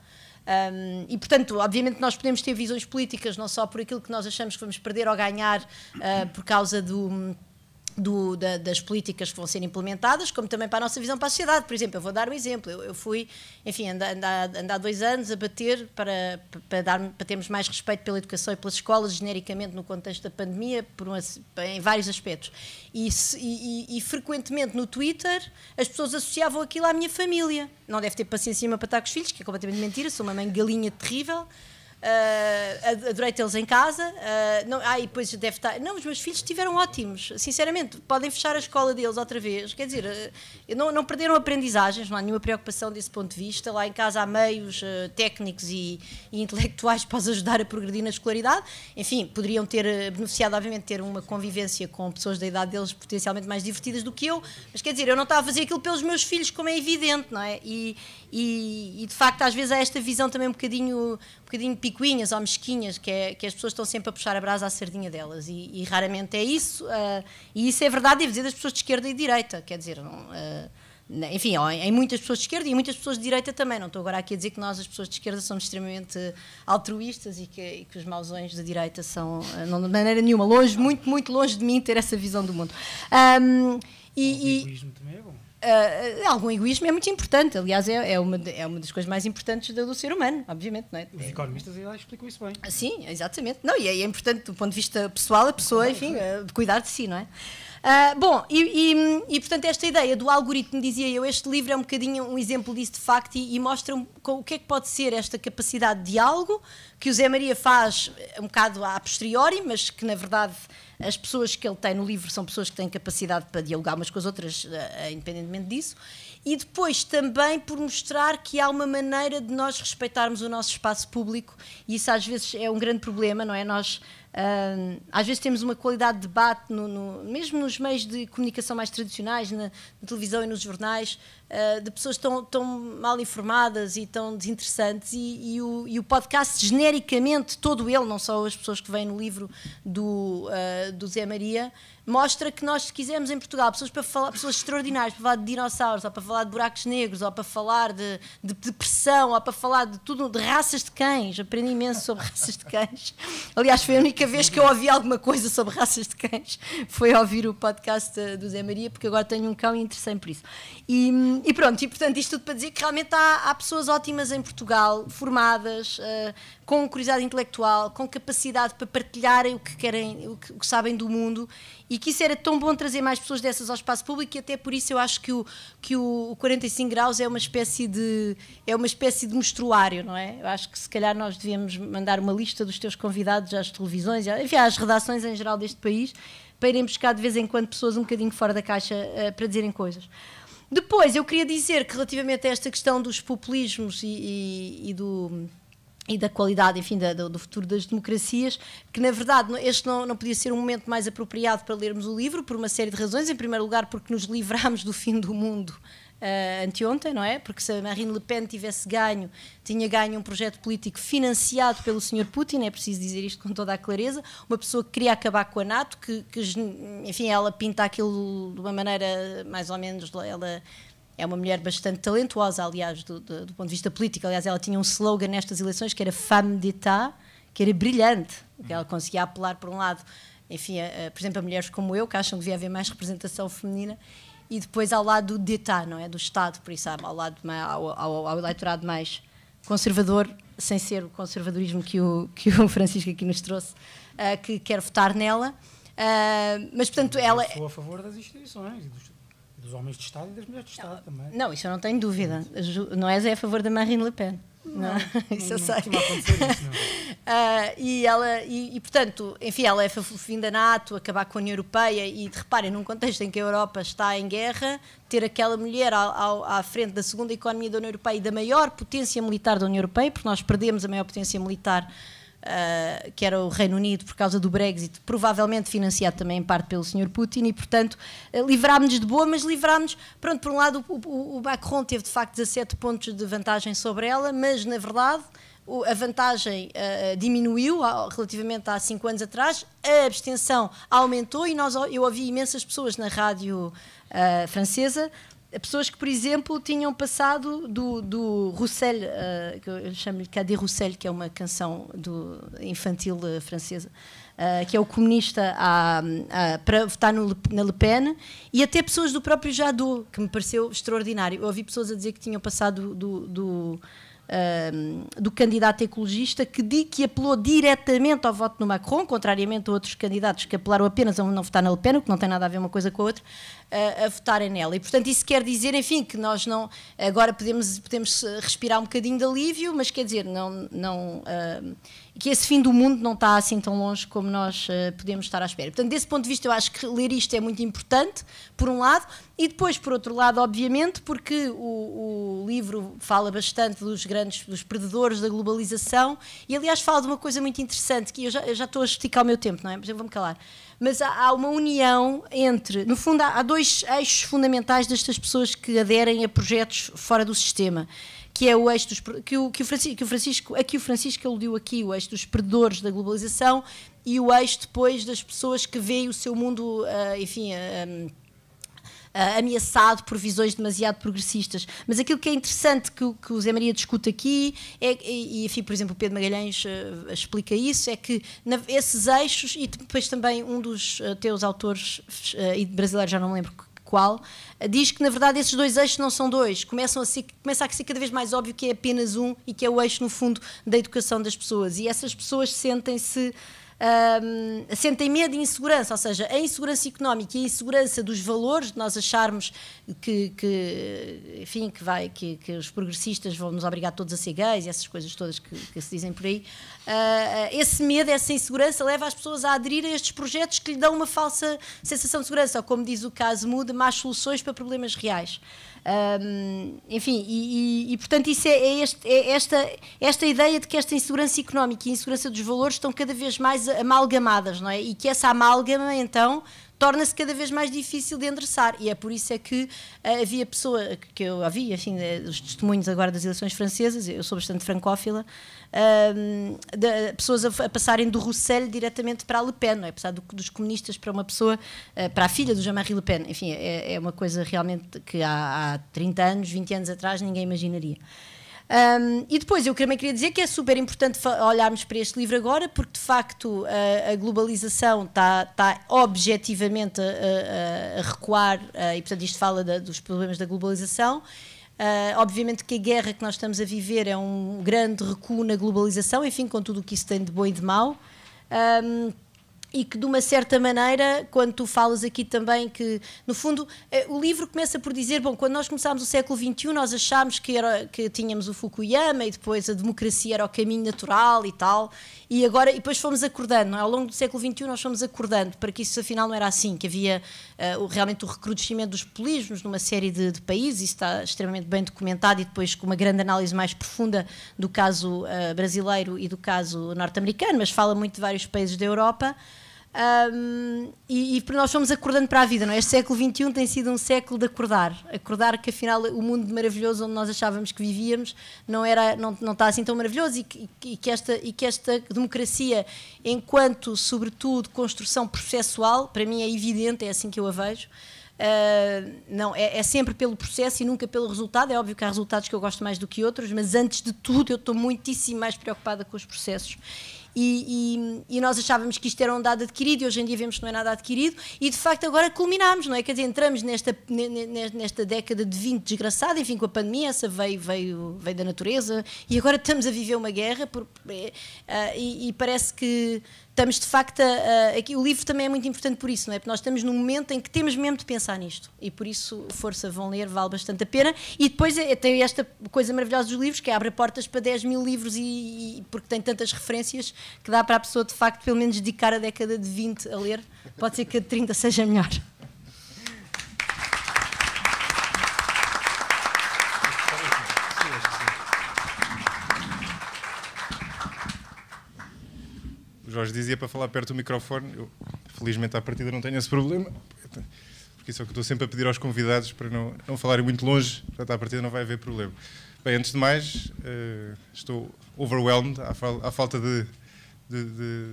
Um, e, portanto, obviamente, nós podemos ter visões políticas, não só por aquilo que nós achamos que vamos perder ou ganhar uh, por causa do do, da, das políticas que vão ser implementadas, como também para a nossa visão para a sociedade. Por exemplo, eu vou dar um exemplo. Eu, eu fui, enfim, andar há dois anos a bater para, para, dar, para termos mais respeito pela educação e pelas escolas, genericamente, no contexto da pandemia, por uma, em vários aspectos. E, e, e, frequentemente no Twitter as pessoas associavam aquilo à minha família. Não deve ter paciência cima para estar com os filhos, que é completamente mentira, sou uma mãe galinha terrível. Uh, adorei tê-los em casa. Uh, não, ah, e depois deve estar. Não, os meus filhos estiveram ótimos. Sinceramente, podem fechar a escola deles outra vez. Quer dizer, uh, não, não, perderam aprendizagens, não há nenhuma preocupação desse ponto de vista. Lá em casa há meios uh, técnicos e, e, intelectuais para os ajudar a progredir na escolaridade. Enfim, poderiam ter eh, beneficiado, obviamente, ter uma convivência com pessoas da idade deles potencialmente mais divertidas do que eu, mas quer dizer, eu não estava a fazer aquilo pelos meus filhos, como é evidente, não é? E, e, e de facto, às vezes há esta visão também um bocadinho, um bocadinho picuinhas ou mesquinhas, que, é, que as pessoas estão sempre a puxar a brasa à sardinha delas, e, raramente é isso. Uh, e isso é verdade, devo dizer, das pessoas de esquerda e de direita, quer dizer, não. Uh, né, enfim, em muitas pessoas de esquerda e muitas pessoas de direita também. Não estou agora aqui a dizer que nós, as pessoas de esquerda, somos extremamente altruístas e que, e que os mausões da direita são, eh, não de maneira nenhuma, longe, muito, muito longe de mim ter essa visão do mundo. Um, e, o egoísmo também é bom. Uh, algum egoísmo é muito importante, aliás, é, é, uma, de, é uma das coisas mais importantes do, do, ser humano, obviamente, não é? Os economistas lá explicam isso bem. Sim, exatamente. Não, e é, é importante do ponto de vista pessoal, a pessoa, enfim, uh, cuidar de si, não é? Uh, bom, e, e, e, portanto, esta ideia do algoritmo, dizia eu, este livro é um bocadinho um exemplo disso de facto e, e mostra um, o que é que pode ser esta capacidade de diálogo que o Zé Maria faz eh, um bocado a posteriori, mas que na verdade as pessoas que ele tem no livro são pessoas que têm capacidade para dialogar umas com as outras, uh, independentemente disso. E depois também por mostrar que há uma maneira de nós respeitarmos o nosso espaço público, e isso às vezes é um grande problema, não é? Nós Uh, às vezes temos uma qualidade de debate, no, no, mesmo nos meios de comunicação mais tradicionais, na, na televisão e nos jornais, eh, de pessoas tão, tão mal informadas e tão desinteressantes, e, e, o, e, o, podcast, genericamente, todo ele, não só as pessoas que vêm no livro do, uh, do Zé Maria, mostra que nós, se quisermos em Portugal, pessoas, para falar, pessoas extraordinárias para falar de dinossauros, ou para falar de buracos negros, ou para falar de, de depressão, ou para falar de tudo, de raças de cães. Aprendi imenso sobre raças de cães. Aliás, foi a única vez que eu ouvi alguma coisa sobre raças de cães, foi ouvir o podcast eh, do Zé Maria, porque agora tenho um cão e interessei por isso. E, hum, e pronto, e portanto, isto tudo para dizer que realmente há, há pessoas ótimas em Portugal, formadas, uh, com curiosidade intelectual, com capacidade para partilharem o que querem, o que, o que, sabem do mundo, e que isso era tão bom trazer mais pessoas dessas ao espaço público, e até por isso eu acho que o, que o, o 45 graus é uma espécie de é uma espécie de mostruário, não é? Eu acho que se calhar nós devíamos mandar uma lista dos teus convidados às televisões, enfim, às redações em geral deste país, para irem buscar de vez em quando pessoas um bocadinho fora da caixa uh, para dizerem coisas. Depois, eu queria dizer que relativamente a esta questão dos populismos e, e, e do e da qualidade, enfim, da, do futuro das democracias, que na verdade este não, não podia ser um momento mais apropriado para lermos o livro, por uma série de razões. Em primeiro lugar, porque nos livramos do fim do mundo uh, anteontem, não é? Porque se a Marine Le Pen tivesse ganho, tinha ganho um projeto político financiado pelo Sr. Putin, é preciso dizer isto com toda a clareza, uma pessoa que queria acabar com a NATO, que, que enfim, ela pinta aquilo de uma maneira mais ou menos, ela é uma mulher bastante talentosa, aliás, do, do, do, ponto de vista político. Aliás, ela tinha um slogan nestas eleições que era femme d'État, que era brilhante, que ela conseguia apelar, por um lado, enfim, a, a, por exemplo, a mulheres como eu, que acham que devia haver mais representação feminina, e depois ao lado do DETA, não é? Do Estado, por isso, ao lado ao, ao, ao eleitorado mais conservador, sem ser o conservadorismo que o, que o Francisco aqui nos trouxe, uh, que quer votar nela. Uh, mas, portanto, ela. Eu sou a favor das instituições e dos, dos homens de Estado e das mulheres de Estado não, também. Não, isso eu não tenho dúvida. Não é a favor da Marine Le Pen. Não, não isso não, eu sei. Não isso, uh, e ela, e, e, portanto, enfim, ela é fim da NATO, acabar com a União Europeia e reparem, num contexto em que a Europa está em guerra, ter aquela mulher ao, ao, à frente da segunda economia da União Europeia e da maior potência militar da União Europeia, porque nós perdemos a maior potência militar uh, que era o Reino Unido, por causa do Brexit, provavelmente financiado também em parte pelo Sr. Putin, e portanto eh, livrámos-nos de boa, mas livrámos. Pronto, por um lado, o, o, o Macron teve de facto 17 pontos de vantagem sobre ela, mas na verdade a vantagem uh, diminuiu relativamente há cinco anos atrás, a abstenção aumentou e nós, eu ouvi imensas pessoas na rádio uh, francesa pessoas que, por exemplo, tinham passado do, do Roussel, uh, que eu chamo-lhe Cadê Roussel, que é uma canção do, infantil uh, francesa, uh, que é o comunista a, a, para votar no, na Le Pen, e até pessoas do próprio Jadot, que me pareceu extraordinário. Eu ouvi pessoas a dizer que tinham passado do. do, ehm, do candidato ecologista que, di, que apelou diretamente ao voto no Macron, contrariamente a outros candidatos que apelaram apenas a não votar na Le Pen, o que não tem nada a ver uma coisa com a outra, a, votarem nela. E, portanto, isso quer dizer, enfim, que nós não. Agora podemos, podemos eh, respirar um bocadinho de alívio, mas quer dizer, não. não uh, que esse fim do mundo não está assim tão longe como nós uh, podemos estar à espera. Portanto, desse ponto de vista, eu acho que ler isto é muito importante, por um lado, e depois, por outro lado, obviamente, porque o, o livro fala bastante dos grandes, dos perdedores da globalização, e aliás fala de uma coisa muito interessante, que eu já, eu já estou a esticar o meu tempo, não é? Mas eu vou-me calar mas há, há, uma união entre, no fundo, há, há dois eixos fundamentais destas pessoas que aderem a projetos fora do sistema, que é o eixo dos, que o, que o Francisco, que o Francisco, aqui o Francisco aludiu aqui, o eixo dos perdedores da globalização e o eixo depois das pessoas que veem o seu mundo, ah, enfim, ah, hum, uh, ameaçado por visões demasiado progressistas. Mas aquilo que é interessante que, que o Zé Maria discute aqui, é, e, enfim, por exemplo, o Pedro Magalhães uh, explica isso, é que na, esses eixos, e depois também um dos uh, teus autores, e brasileiro já não me lembro qual, diz que na verdade esses dois eixos não são dois, começam a ser, começa a ser cada vez mais óbvio que é apenas um e que é o eixo, no fundo, da educação das pessoas. E essas pessoas sentem-se um, sentem medo e insegurança, ou seja, a insegurança económica e a insegurança dos valores, de nós acharmos que, que enfim, que, vai, que, que, os progressistas vão nos obrigar todos a ser gays e essas coisas todas que, que se dizem por aí, uh, esse medo, essa insegurança leva as pessoas a aderir a estes projetos que lhe dão uma falsa sensação de segurança, ou como diz o caso Mude, más soluções para problemas reais. Um, enfim, e, e, e, portanto, isso é, é, este, é, esta, esta ideia de que esta insegurança económica e insegurança dos valores estão cada vez mais amalgamadas, não é? E que essa amálgama, então, torna-se cada vez mais difícil de endereçar. E é por isso é que uh, havia pessoa, que eu havia, enfim, eh, os testemunhos agora das eleições francesas, eu sou bastante francófila, uh, de, eh, pessoas a, a, passarem do Roussel diretamente para a Le Pen, não é? Passar do, dos comunistas para uma pessoa, uh, para a filha do Jean-Marie Le Pen. Enfim, é, é, uma coisa realmente que há, há 30 anos, 20 anos atrás, ninguém imaginaria. Um, e depois, eu também queria dizer que é super importante olharmos para este livro agora, porque de facto a, a globalização está, está objetivamente a, a, a recuar, eh, e portanto isto fala da, dos problemas da globalização. Uh, obviamente que a guerra que nós estamos a viver é um grande recuo na globalização, enfim, com tudo o que isso tem de bom e de mau. Um, e que de uma certa maneira, quando tu falas aqui também que, no fundo, eh, o livro começa por dizer, bom, quando nós começámos o século XXI, nós achámos que, era, que tínhamos o Fukuyama e depois a democracia era o caminho natural e tal, e agora, e depois fomos acordando, é? ao longo do século XXI nós fomos acordando para que isso afinal não era assim, que havia uh, realmente o recrudescimento dos populismos numa série de, de, países, isso está extremamente bem documentado e depois com uma grande análise mais profunda do caso uh, brasileiro e do caso norte-americano, mas fala muito de vários países da Europa, um, e, e nós fomos acordando para a vida, não é? Este século XXI tem sido um século de acordar. Acordar que afinal o mundo maravilhoso onde nós achávamos que vivíamos não, era, não, não está assim tão maravilhoso e que, e que esta, e que esta democracia, enquanto, sobretudo, construção processual, para mim é evidente, é assim que eu a vejo. Uh, não, é, é, sempre pelo processo e nunca pelo resultado. É óbvio que há resultados que eu gosto mais do que outros, mas antes de tudo eu estou muitíssimo mais preocupada com os processos e, e, e, nós achávamos que isto era um dado adquirido e hoje em dia vemos que não é nada adquirido e de facto agora culminámos, não é? Quer dizer, entramos nesta, nesta década de 20 desgraçada, enfim, com a pandemia, essa veio, veio, veio da natureza e agora estamos a viver uma guerra por, é, ah, e, e parece que estamos de facto a, a, aqui o livro também é muito importante por isso não é porque nós estamos num momento em que temos mesmo de pensar nisto e por isso força vão ler vale bastante a pena e depois é, tem esta coisa maravilhosa dos livros que é abre portas para 10 mil livros e, e, porque tem tantas referências que dá para a pessoa de facto pelo menos dedicar a década de 20 a ler pode ser que a de 30 seja melhor Jorge dizia para falar perto do microfone. Eu, felizmente, à partida não tenho esse problema, porque isso é o que estou sempre a pedir aos convidados para não, não falarem muito longe. Portanto, à partida não vai haver problema. Bem, antes de mais, uh, estou overwhelmed à, fal à falta de, de, de,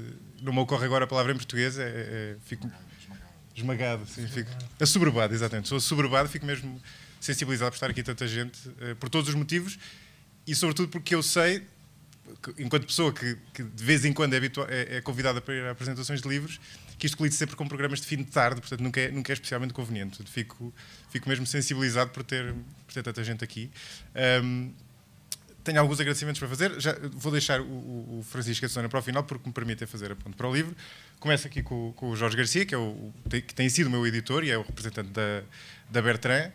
Não me ocorre agora a palavra em português, é, é, fico. Esmagado, esmagado sim, fico. Assoberbado, exatamente. Sou assoberbado, fico mesmo sensibilizado por estar aqui tanta gente, uh, por todos os motivos e, sobretudo, porque eu sei enquanto pessoa que, que, de vez em quando é, é, é, convidada para ir a apresentações de livros, que isto colide sempre com programas de fim de tarde, portanto nunca é, nunca é especialmente conveniente. Fico, fico mesmo sensibilizado por ter, por ter tanta gente aqui. Um, tenho alguns agradecimentos para fazer. Já vou deixar o, o Francisco e para o final, porque me permite fazer a ponte para o livro. Começo aqui com, com o Jorge Garcia, que, é o, que tem sido o meu editor e é o representante da, da Bertrand, uh,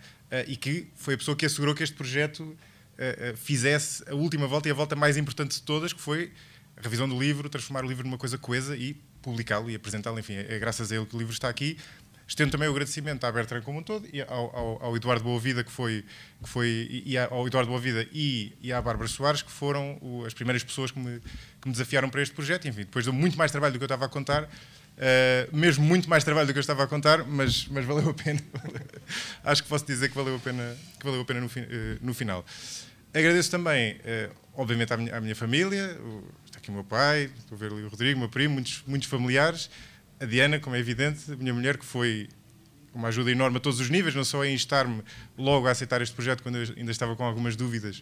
e que foi a pessoa que assegurou que este projeto eh, eh, fizesse a última volta e a volta mais importante de todas, que foi a revisão do livro, transformar o livro numa coisa coesa e publicá-lo e apresentá-lo. Enfim, é, é graças a ele que o livro está aqui. Estendo também o agradecimento à Bertrand como um todo e ao, ao, ao Eduardo Boavida, que foi, que foi e, ao Eduardo Boavida e, e à Bárbara Soares, que foram o, as primeiras pessoas que me, que me desafiaram para este projeto. Enfim, depois deu muito mais trabalho do que eu estava a contar, uh, mesmo muito mais trabalho do que eu estava a contar, mas, mas valeu a pena. Acho que posso dizer que valeu a pena, que valeu a pena no, fi, uh, no final. Agradeço também, eh, obviamente, à minha, à minha família, o, está aqui o meu pai, estou a ver ali o Rodrigo, o meu primo, muitos, muitos familiares, a Diana, como é evidente, a minha mulher, que foi uma ajuda enorme a todos os níveis, não só em instar-me logo a aceitar este projeto quando eu ainda estava com algumas dúvidas,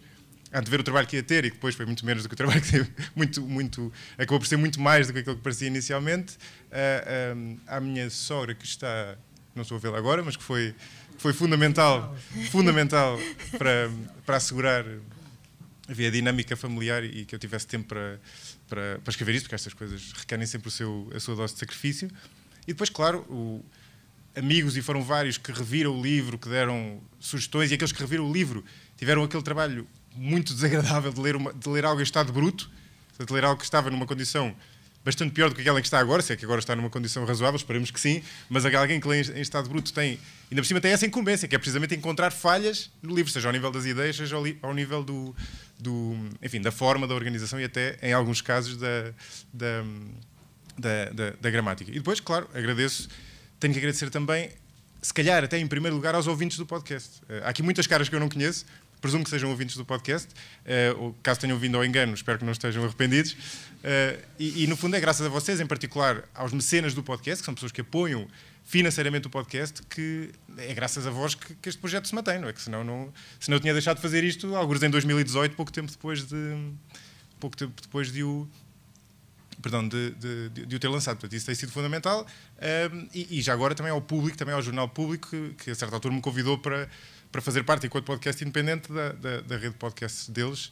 de ver o trabalho que ia ter e que depois foi muito menos do que o trabalho que teve, muito, muito, acabou por ser muito mais do que aquilo que parecia inicialmente. Uh, à minha sogra que está, não estou a vê-la agora, mas que foi foi fundamental, fundamental para, para assegurar havia a dinâmica familiar e que eu tivesse tempo para, para, para, escrever isso, porque estas coisas requerem sempre o seu, a sua dose de sacrifício. E depois, claro, o, amigos, e foram vários, que reviram o livro, que deram sugestões, e aqueles que reviram o livro tiveram aquele trabalho muito desagradável de ler, uma, de ler algo em estado bruto, de ler algo que estava numa condição bastante pior do que aquela em que está agora, se é que agora está numa condição razoável, esperemos que sim, mas alguém que lê em estado bruto tem, ainda por cima tem essa incumbência, que é precisamente encontrar falhas no livro, seja ao nível das ideias, seja ao, ao nível do, do, enfim, da forma da organização e até, em alguns casos, da, da, da, da, da gramática. E depois, claro, agradeço, tenho que agradecer também se calhar até em primeiro lugar aos ouvintes do podcast. Eh, há aqui muitas caras que eu não conheço, presumo que sejam ouvintes do podcast, uh, caso tenham vindo ao engano, espero que não estejam arrependidos. Uh, e, e, no fundo, é graças a vocês, em particular aos mecenas do podcast, que são pessoas que apoiam financeiramente o podcast, que é graças a vós que, que este projeto se mantém, não é? Que senão, não, senão eu tinha deixado de fazer isto, alguns em 2018, pouco tempo depois de. Pouco tempo depois de o, perdão, de, de, de, de, o ter lançado. Portanto, isso tem sido fundamental. Um, eh, e, e, já agora também ao público, também ao jornal público, que, que a certa altura me convidou para para fazer parte enquanto podcast independente da, da, da rede de deles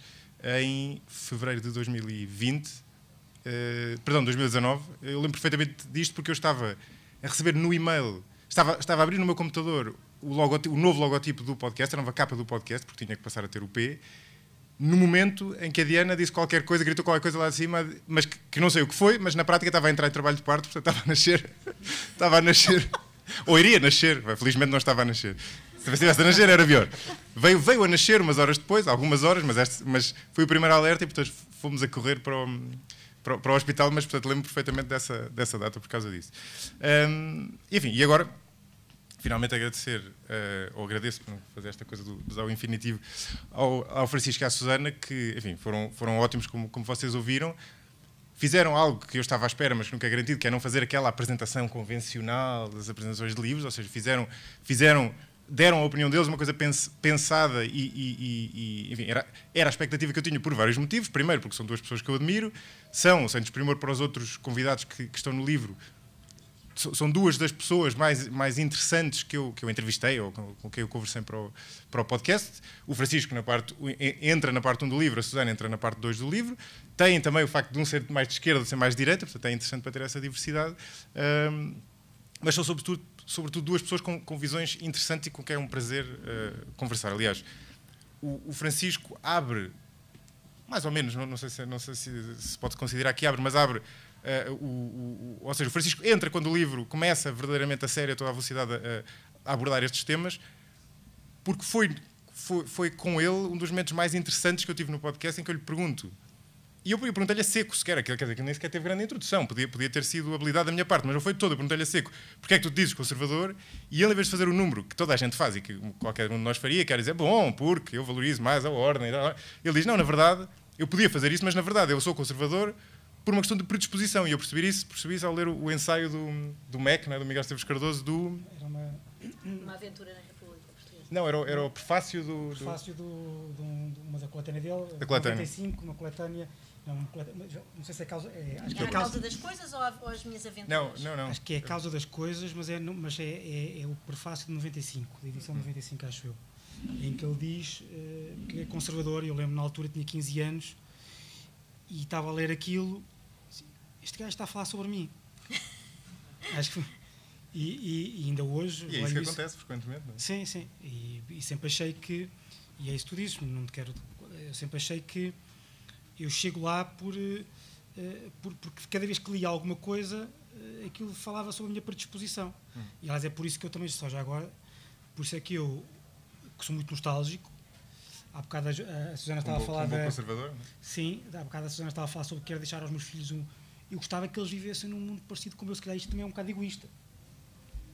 em fevereiro de 2020, uh, eh, perdão, 2019. Eu lembro perfeitamente disto porque eu estava a receber no e-mail, estava, estava a abrir no meu computador o, logotipo, o novo logotipo do podcast, era a nova capa do podcast, porque tinha que passar a ter o P. No momento em que a Diana disse qualquer coisa, gritou qualquer coisa lá de cima, mas que, que não sei o que foi, mas na prática estava a entrar em trabalho de parto, portanto estava a nascer. estava a nascer. Ou iria nascer, felizmente não estava a nascer. Se estivesse a nascer, era pior. Veio, veio a nascer umas horas depois, algumas horas, mas, este, mas foi o primeiro alerta e, portanto, fomos a correr para o, para, para o hospital, mas, portanto, lembro perfeitamente dessa, dessa data por causa disso. Um, enfim, e agora, finalmente agradecer, uh, ou agradeço por fazer esta coisa do, usar ao infinitivo, ao, ao, Francisco e à Susana, que, enfim, foram, foram ótimos, como, como vocês ouviram. Fizeram algo que eu estava à espera, mas que nunca é garantido, que é não fazer aquela apresentação convencional das apresentações de livros, ou seja, fizeram, fizeram deram a opinião deles uma coisa pensada e, e, e enfim, era, era, a expectativa que eu tinha por vários motivos. Primeiro, porque são duas pessoas que eu admiro, são, sem desprimor para os outros convidados que, que estão no livro, são duas das pessoas mais, mais interessantes que eu, que eu entrevistei ou com, com quem eu conversei para o, para o podcast. O Francisco na parte, entra na parte 1 do livro, a Susana entra na parte 2 do livro. Tem também o facto de um ser mais de esquerda, de ser mais de direita, portanto é interessante para ter essa diversidade. Um, mas são sobretudo sobretudo duas pessoas com, com visões interessantes e com quem é um prazer uh, conversar. Aliás, o, o, Francisco abre, mais ou menos, não, não sei, se, não sei se, se, pode considerar que abre, mas abre. Uh, o, o, ou seja, o Francisco entra quando o livro começa verdadeiramente a sério, a toda a velocidade, a, eh, a abordar estes temas, porque foi, foi, foi com ele um dos momentos mais interessantes que eu tive no podcast em que eu lhe pergunto e eu, eu perguntei-lhe a seco sequer, quer dizer, que nem sequer teve grande introdução, podia, podia ter sido habilidade da minha parte, mas não foi toda Eu perguntei-lhe a seco, porque é que tu dizes conservador? E ele, em vez de fazer o número que toda a gente faz e que qualquer um de nós faria, quer dizer, bom, porque eu valorizo mais a ordem, ele diz, não, na verdade, eu podia fazer isso, mas na verdade eu sou conservador por uma questão de predisposição. E eu percebi isso, percebi isso ao ler o, o ensaio do, do MEC, né, do Miguel Esteves Cardoso, do. Era uma... uma aventura na República Portuguesa. Não, era, era o prefácio do. O prefácio do, do, de uma da coletânea dele, da coletânea. 95, uma coletânea não, é não sei se é causa. É, acho que é é causa, causa das coisas ou, a, ou, as minhas aventuras? Não, não, não. Acho que é a causa das coisas, mas é, mas é, é, é o prefácio de 95, da edição de uhum. 95, acho eu. Em que ele diz uh, que é conservador, eu lembro na altura tinha 15 anos e estava a ler aquilo. Este gajo está a falar sobre mim. acho que. E, e, e ainda hoje. E é isso que isso. acontece frequentemente, não é? Sim, sim. E, e sempre achei que. E é isso que tu dizes, não te quero. Eu sempre achei que eu chego lá por, eh, eh, por, porque cada vez que li alguma coisa, eh, aquilo falava sobre a minha predisposição. Hum. E aliás, é por isso que eu também, só já agora, por isso é que eu, que sou muito nostálgico, há bocado a, a Susana estava um a falar. Um da, conservador? Não? É? Sim, há bocado a Susana estava a falar sobre que quero deixar aos meus filhos um. Eu gostava que eles vivessem num mundo parecido com o meu, se calhar isto também é um bocado egoísta.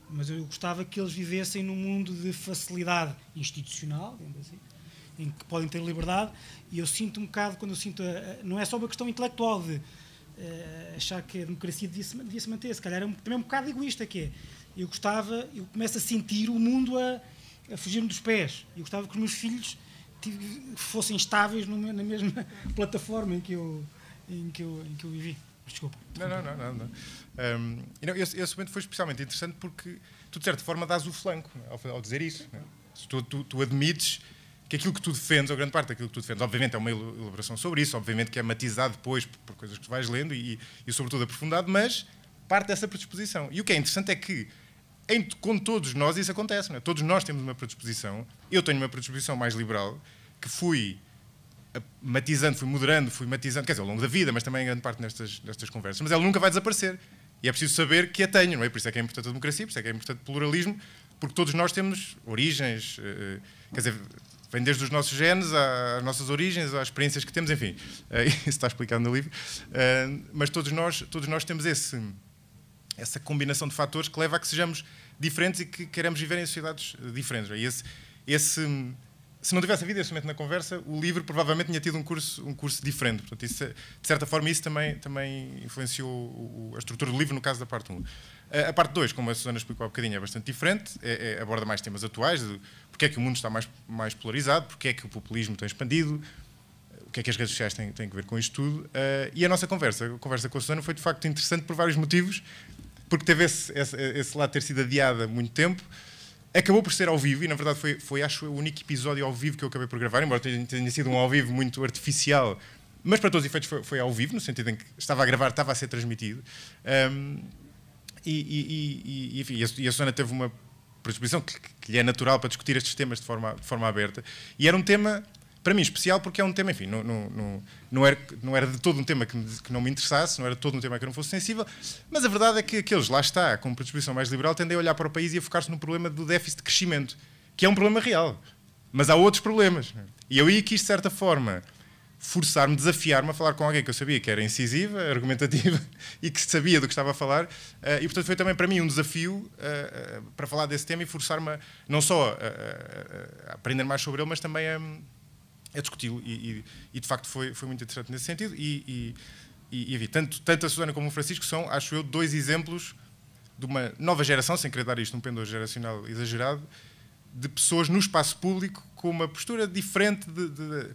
Mas eu gostava que eles vivessem num mundo de facilidade institucional, digamos assim, em que podem ter liberdade, e eu sinto um bocado quando eu sinto. A, não é só uma questão intelectual de uh, achar que a democracia devia se, devia se manter, se calhar é um, também é um bocado egoísta que é. Eu gostava, eu começo a sentir o mundo a, a fugir-me dos pés, eu gostava que os meus filhos fossem estáveis no, na mesma plataforma em que eu, em que eu, em que eu vivi. Desculpa. Não, não, não. não, hum, esse, esse, momento foi especialmente interessante porque tu, de certa forma, dás o flanco né, ao, ao dizer isso. Né. se Tu, tu, tu admites que aquilo que tu defendes, ou grande parte daquilo que tu defendes, obviamente é uma elaboração sobre isso, obviamente que é matizado depois por, por coisas que vais lendo e, e, sobretudo aprofundado, mas parte dessa predisposição. E o que é interessante é que em, com todos nós isso acontece, não é? todos nós temos uma predisposição, eu tenho uma predisposição mais liberal, que fui matizando, fui moderando, fui matizando, quer dizer, ao longo da vida, mas também em grande parte nestas, nestas conversas, mas ela nunca vai desaparecer. E é preciso saber que a tenho, não é? Por isso é que é importante a democracia, por isso é que é importante o pluralismo, porque todos nós temos origens, eh, eh, quer dizer, vem desde os nossos genes, às nossas origens, às experiências que temos, enfim, eh, isso está explicado no livro. Eh, mas todos nós, todos nós temos esse, essa combinação de fatores que leva a que sejamos diferentes e que queremos viver em sociedades eh, diferentes. É? E esse, esse, se não tivesse havido esse momento na conversa, o livro provavelmente tinha tido um curso, um curso diferente. Portanto, isso, de certa forma, isso também, também influenciou a estrutura do livro, no caso da parte 1. A parte 2, como a Susana explicou há bocadinho, é bastante diferente, é, é, aborda mais temas atuais, porque é que o mundo está mais, mais polarizado, porque é que o populismo tem expandido, o que é que as redes sociais têm, têm a ver com isto tudo. Uh, e a nossa conversa, a conversa com a Susana, foi de facto interessante por vários motivos, porque teve esse, esse, esse lado ter sido adiado há muito tempo. Acabou por ser ao vivo, e na verdade foi, foi acho, o único episódio ao vivo que eu acabei por gravar, embora tenha, tenha sido um ao vivo muito artificial, mas para todos os efeitos foi, foi, ao vivo, no sentido em que estava a gravar, estava a ser transmitido. Um, e, e, e, e, enfim, a, e a Susana teve uma predisposição que, que lhe é natural para discutir estes temas de forma, de forma aberta. E era um tema, para mim, especial porque é um tema, enfim, não, não, não, não, era, não era de todo um tema que, me, que não me interessasse, não era de todo um tema que eu não fosse sensível, mas a verdade é que aqueles, lá está, com predisposição mais liberal, tendem a olhar para o país e a focar-se no problema do déficit de crescimento, que é um problema real. Mas há outros problemas. É? E eu ia aqui, de certa forma, forçar-me, desafiar-me a falar com alguém que eu sabia que era incisiva, argumentativa e que sabia do que estava a falar. Eh, e portanto foi também para mim um desafio eh, eh, para falar desse tema e forçar-me não só a, aprender mais sobre ele, mas também a, a discuti-lo. E, e, de facto foi, foi muito interessante nesse sentido. E, e, e tanto, tanto a Susana como o Francisco são, acho eu, dois exemplos de uma nova geração, sem querer dar isto um pendor geracional exagerado, de pessoas no espaço público com uma postura diferente de, de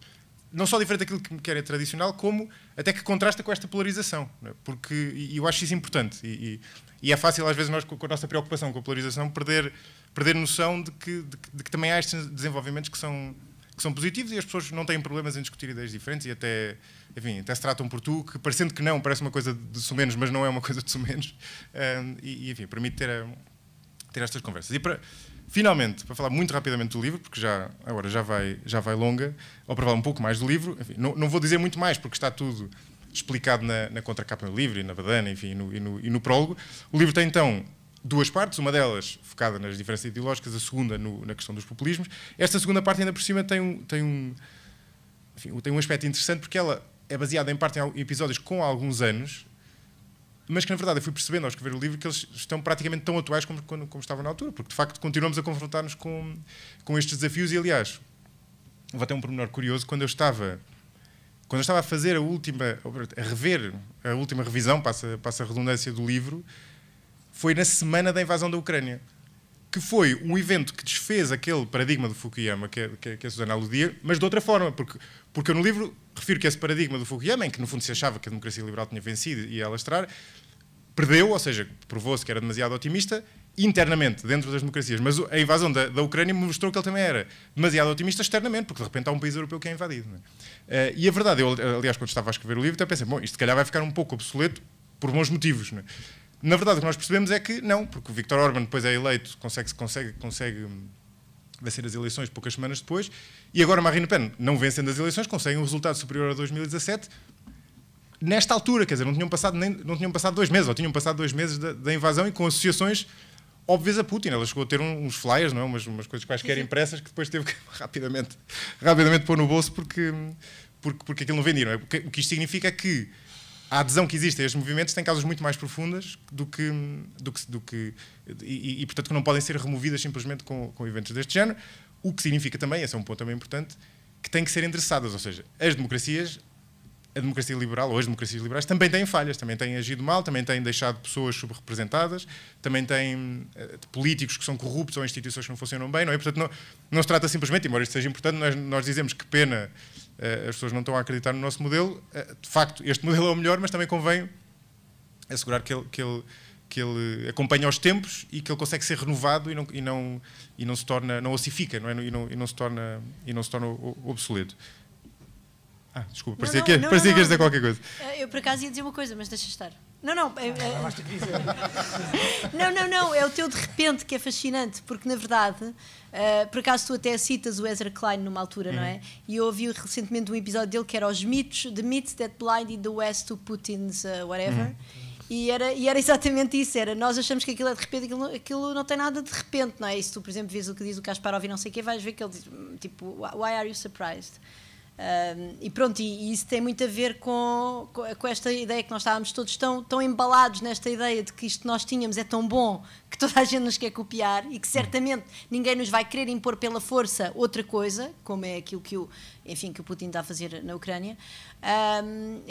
não só diferente daquilo que quer é tradicional, como até que contrasta com esta polarização. É? Porque e, eu acho isso importante. E, e, e, é fácil, às vezes, nós, com a nossa preocupação com a polarização, perder, perder noção de que, de, de que também há estes desenvolvimentos que são, que são positivos e as pessoas não têm problemas em discutir ideias diferentes e até, enfim, até se tratam por tu, que parecendo que não, parece uma coisa de sumenos, mas não é uma coisa de sumenos. Um, e, e, enfim, permite ter, ter estas conversas. E para, Finalmente, para falar muito rapidamente do livro, porque já, agora já vai, já vai longa, ou para falar um pouco mais do livro, enfim, não, não vou dizer muito mais, porque está tudo explicado na, na contracapa do livro e na badana, enfim, e no, e, no, e no, prólogo. O livro tem então duas partes, uma delas focada nas diferenças ideológicas, a segunda no, na questão dos populismos. Esta segunda parte, ainda por cima, tem um, tem um, enfim, tem um aspecto interessante, porque ela é baseada em parte em episódios com alguns anos, mas que na verdade eu fui percebendo ao escrever o livro que eles estão praticamente tão atuais como, como, como estavam na altura, porque de facto continuamos a confrontar-nos com, com estes desafios e aliás, vou até um pormenor curioso, quando eu estava quando eu estava a fazer a última, a rever a última revisão, passa, passa a redundância do livro, foi na semana da invasão da Ucrânia que foi um evento que desfez aquele paradigma do Fukuyama que, é, que, é, que é a Susana aludia, mas de outra forma, porque, porque eu no livro refiro que esse paradigma do Fukuyama, em que no fundo se achava que a democracia liberal tinha vencido e ia alastrar, perdeu, ou seja, provou-se que era demasiado otimista internamente, dentro das democracias. Mas a invasão da, da Ucrânia mostrou que ele também era demasiado otimista externamente, porque de repente há um país europeu que é invadido. É? Uh, e a verdade, eu, aliás, quando estava a escrever o livro, até pensei, bom, isto se calhar vai ficar um pouco obsoleto por bons motivos. Não é? Na verdade, o que nós percebemos é que não, porque o Victor Orban depois é eleito, consegue, consegue, consegue vencer as eleições poucas semanas depois, e agora Marine Pen, não vencendo as eleições, consegue um resultado superior a 2017, nesta altura, quer dizer, não tinham passado, nem, não tinham passado dois meses, ou tinham passado dois meses da, da invasão e com associações óbvias a Putin. Ela chegou a ter um, uns flyers, não é? umas, umas coisas quaisquer impressas que depois teve que rapidamente, rapidamente pôr no bolso porque, porque, porque aquilo não vendia. Não é? O que isto significa é que a adesão que existe a estes movimentos tem causas muito mais profundas do que. Do que, do que e, e portanto, que não podem ser removidas simplesmente com, com eventos deste género. O que significa também, esse é um ponto também importante, que têm que ser endereçadas. Ou seja, as democracias, a democracia liberal ou as democracias liberais também têm falhas, também têm agido mal, também têm deixado pessoas subrepresentadas, também têm uh, políticos que são corruptos ou instituições que não funcionam bem, não é? Portanto, não, não se trata simplesmente, embora isto seja importante, nós, nós dizemos que pena eh, as pessoas não estão a acreditar no nosso modelo. Eh, de facto, este modelo é o melhor, mas também convém assegurar que ele, que ele, que ele acompanha os tempos e que ele consegue ser renovado e não, e não, e não se torna, não ossifica, não é? e, não, e, não se torna, e não se torna obsoleto. Ah, desculpa, parecia, não, que, parecia não, que ias dizer qualquer coisa. Eh, eu por acaso ia dizer uma coisa, mas deixa estar. Não, não. É, ah, é... não, não, não. É o teu de repente que é fascinante, porque na verdade, uh, por acaso tu até citas o Ezra Klein numa altura, não é? Uhum. E eu ouvi recentemente um episódio dele que era Os Mitos, The Myths That Blinded the West to Putin's uh, Whatever. Uhum. E era, e era exatamente isso, era nós achamos que aquilo é de repente, aquilo, aquilo não tem nada de repente, não é? E se tu, por exemplo, vês o que diz o Kasparov e não sei o quê, vais ver que ele diz, hum, tipo, why are you surprised? e pronto, e, e, isso tem muito a ver com, com esta ideia que nós estávamos todos tão, tão embalados nesta ideia de que isto que nós tínhamos é tão bom que toda a gente nos quer copiar e que certamente ninguém nos vai querer impor pela força outra coisa, como é aquilo que o, enfim, que o Putin está a fazer na Ucrânia,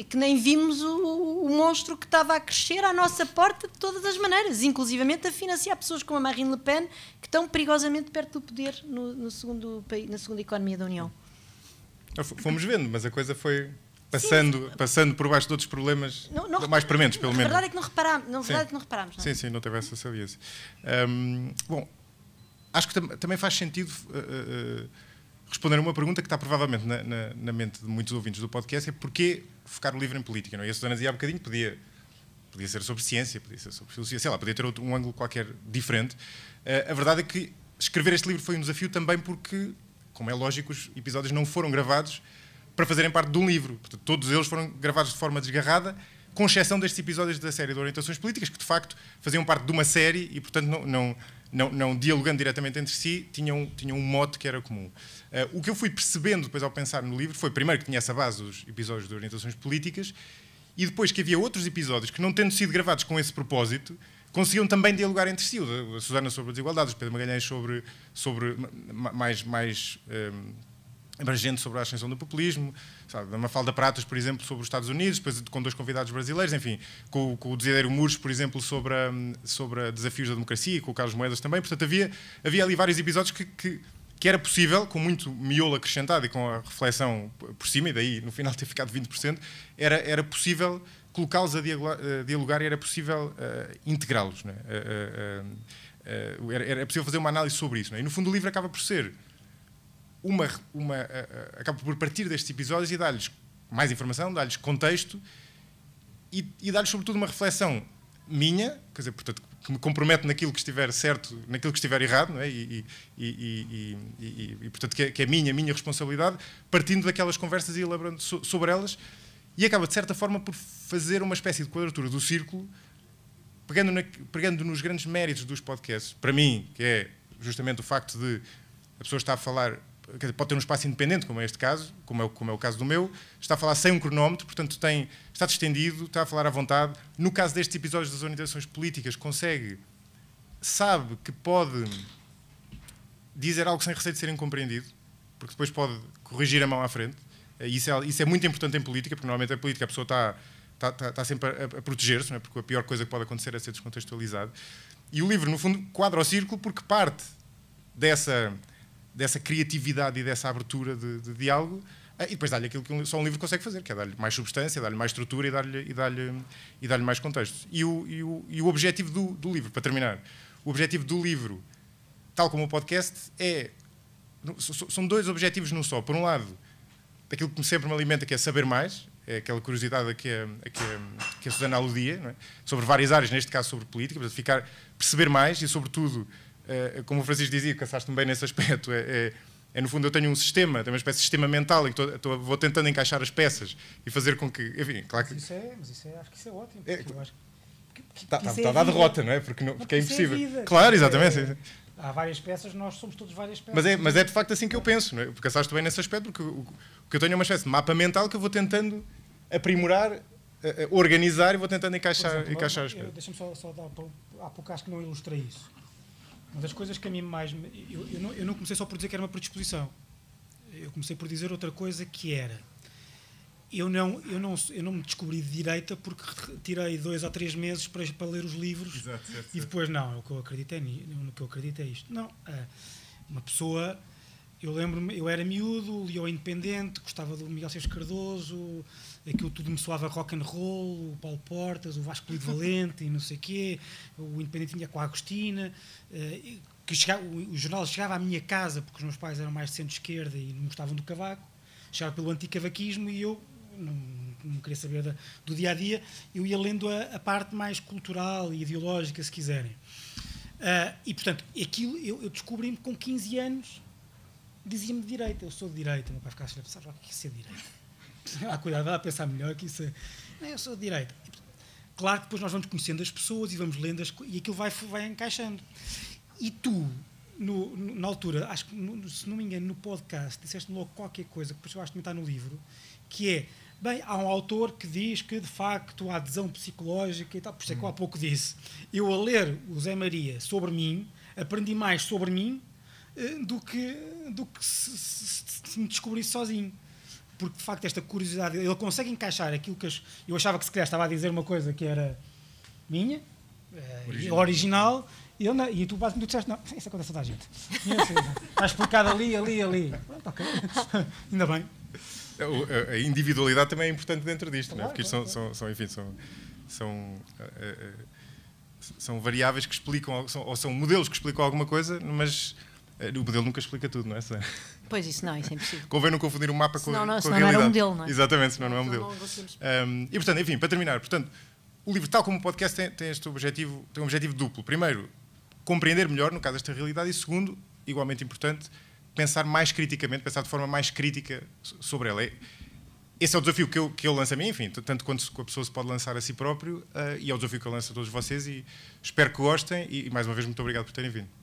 que nem vimos o, o, monstro que estava a crescer à nossa porta de todas as maneiras, inclusivamente a financiar pessoas como a Marine Le Pen que estão perigosamente perto do poder no, no segundo, na segunda economia da União. Ah, fomos vendo, mas a coisa foi passando, sim. passando por baixo de outros problemas não, não, mais prementes, pelo menos. A é verdade é que não reparámos, não, verdade é que não reparámos. Não? Sim, sim, não teve essa sabiência. Um, bom, acho que tam também faz sentido uh, uh, responder a uma pergunta que está provavelmente na, na, na, mente de muitos ouvintes do podcast, é porquê focar o livro em política, não é? E a Susana dizia há bocadinho podia, podia ser sobre ciência, podia ser sobre filosofia, sei lá, podia ter outro, um ângulo qualquer diferente. Uh, a verdade é que escrever este livro foi um desafio também porque como é lógico, os episódios não foram gravados para fazerem parte de um livro. Portanto, todos eles foram gravados de forma desgarrada, com exceção destes episódios da série de orientações políticas, que de facto faziam parte de uma série e, portanto, não, não, não, não dialogando diretamente entre si, tinham, tinham um mote que era comum. Uh, o que eu fui percebendo depois ao pensar no livro foi, primeiro, que tinha essa base dos episódios de orientações políticas, e depois que havia outros episódios que, não tendo sido gravados com esse propósito, conseguiam também dialogar entre si. A Susana sobre a desigualdade, o Pedro Magalhães sobre, sobre mais, mais um, abrangente sobre a ascensão do populismo, sabe? a Mafalda Pratas, por exemplo, sobre os Estados Unidos, depois com dois convidados brasileiros, enfim, com, com o Desiderio Muros, por exemplo, sobre, a, hum, sobre a desafios da democracia, com o Carlos Moedas também. Portanto, havia, havia ali vários episódios que, que que era possível, com muito miolo acrescentado e com a reflexão por cima, e daí no final ter ficado 20%, era, era possível colocá-los a dialogar era possível uh, integrá-los. É? Uh, uh, era, era, possível fazer uma análise sobre isso. É? E no fundo o livro acaba por ser uma, uma acaba por partir destes episódios e dar-lhes mais informação, dar-lhes contexto e, e dar-lhes sobretudo uma reflexão minha, quer dizer, portanto, que me compromete naquilo que estiver certo, naquilo que estiver errado, é? e, e, e, portanto que é, que é minha, minha responsabilidade, partindo daquelas conversas e elaborando so, sobre elas e acaba, de certa forma, por fazer uma espécie de quadratura do círculo, pegando, na, pegando nos grandes méritos dos podcasts, para mim, que é justamente o facto de a pessoa estar a falar, pode ter um espaço independente, como é este caso, como é, como é o caso do meu, está a falar sem um cronómetro, portanto tem, está distendido, está a falar à vontade. No caso destes episódios das orientações políticas, consegue, sabe que pode dizer algo sem receio de ser incompreendido, porque depois pode corrigir a mão à frente. Eh, isso é, isso é muito importante em política, porque normalmente a política a pessoa está, está, está, está sempre a, a proteger-se, é? porque a pior coisa que pode acontecer é ser descontextualizado. E o livro, no fundo, quadra o círculo porque parte dessa, dessa criatividade e dessa abertura de, de diálogo eh, e depois dá-lhe aquilo que só um livro consegue fazer, que é dar-lhe mais substância, dar-lhe mais estrutura e dar-lhe e dar e dar mais contexto. E o, e o, e o objetivo do, do, livro, para terminar, o objetivo do livro, tal como o podcast, é. São dois objetivos num só. Por um lado, daquilo que sempre me alimenta, que é saber mais, é aquela curiosidade a que a, a, que a, que a Susana aludia, é? sobre várias áreas, neste caso sobre política, portanto, ficar, perceber mais e, sobretudo, eh, como o Francisco dizia, caçaste-me bem nesse aspecto, é, é, é, no fundo eu tenho um sistema, tenho uma espécie de sistema mental em que vou tentando encaixar as peças e fazer com que, enfim, claro que... Mas isso é, mas isso é acho que isso é ótimo, Está, está, está a derrota, não é? Porque, não, porque, porque é, é impossível. Claro, exatamente. É, há várias peças, nós somos todos várias peças. Mas é, mas é de facto assim que eu penso, não é? porque achaste bem nesse aspecto, porque o, o que eu tenho é uma espécie de mapa mental que eu vou tentando aprimorar eh, eh, organizar e vou tentando encaixar, exemplo, encaixar as coisas. Deixa-me só, só, dar. Há pouco acho que não ilustrei isso. Uma das coisas que a mim mais. Eu, eu, não, eu não comecei só por dizer que era uma predisposição. Eu comecei por dizer outra coisa que era eu não, eu, não, eu não me descobri de direita porque tirei dois ou três meses para, para ler os livros Exato, e depois, não, é o que eu acredito é, no que eu acredito é isto. Não, é, uma pessoa, eu lembro-me, eu era miúdo, lia o Independente, gostava do Miguel Seixas Cardoso, aquilo tudo me soava rock and roll, o Paulo Portas, o Vasco Lido Valente e não sei o quê, o Independente tinha com a Agostina, eh, que chegava, o jornal chegava à minha casa porque os meus pais eram mais de centro-esquerda e não gostavam do cavaco, chegava pelo anticavaquismo e eu não, não queria saber da, do dia a dia, eu ia lendo a, a, parte mais cultural e ideológica, se quiserem. Uh, e, portanto, aquilo eu, eu descobri-me com 15 anos, dizia-me de direita, eu sou de direita, meu pai ficava a pensar, o que é ser direita? ah, cuidado, vai pensar melhor que isso é- Não, eu sou de direita. claro que depois nós vamos conhecendo as pessoas e vamos lendo as, e aquilo vai, vai encaixando. E tu, no, no, na altura, acho que, no, se não me engano, no podcast, disseste logo qualquer coisa, que depois eu acho que também está no livro, que é Bem, há um autor que diz que de facto há adesão psicológica e tal, por isso é que eu há pouco disse. Eu a ler o Zé Maria sobre mim, aprendi mais sobre mim eh, do que, do que se, se, se me descobrisse sozinho. Porque de facto esta curiosidade, ele consegue encaixar aquilo que eu achava que se calhar estava a dizer uma coisa que era minha, eh, original, original e, e tu basicamente disseste, não, isso acontece a toda a gente. Está explicado ali, ali, ali. Pronto, ok. Ainda bem. É, é, a individualidade também é importante dentro disto, é? claro, porque isto são, são, são, enfim, são, são, são variáveis que explicam, ou são modelos que explicam alguma coisa, mas o modelo nunca explica tudo, não é? Pois isso não, isso é impossível. Convém não confundir o um mapa senão, com, não, com senão a realidade. Não era um modelo, não é? Exatamente, senão não é um modelo. Um, e portanto, enfim, para terminar, portanto, o livro, tal como o podcast, tem, tem este objetivo, tem um objetivo duplo. Primeiro, compreender melhor, no caso, esta realidade, e segundo, igualmente importante, pensar mais criticamente, pensar de forma mais crítica sobre ela. Esse é o desafio que eu, que eu lanço a mim, enfim, tanto quanto a pessoa se pode lançar a si próprio, uh, e é o desafio que eu lanço a todos vocês, e espero que gostem, e, e mais uma vez muito obrigado por terem vindo.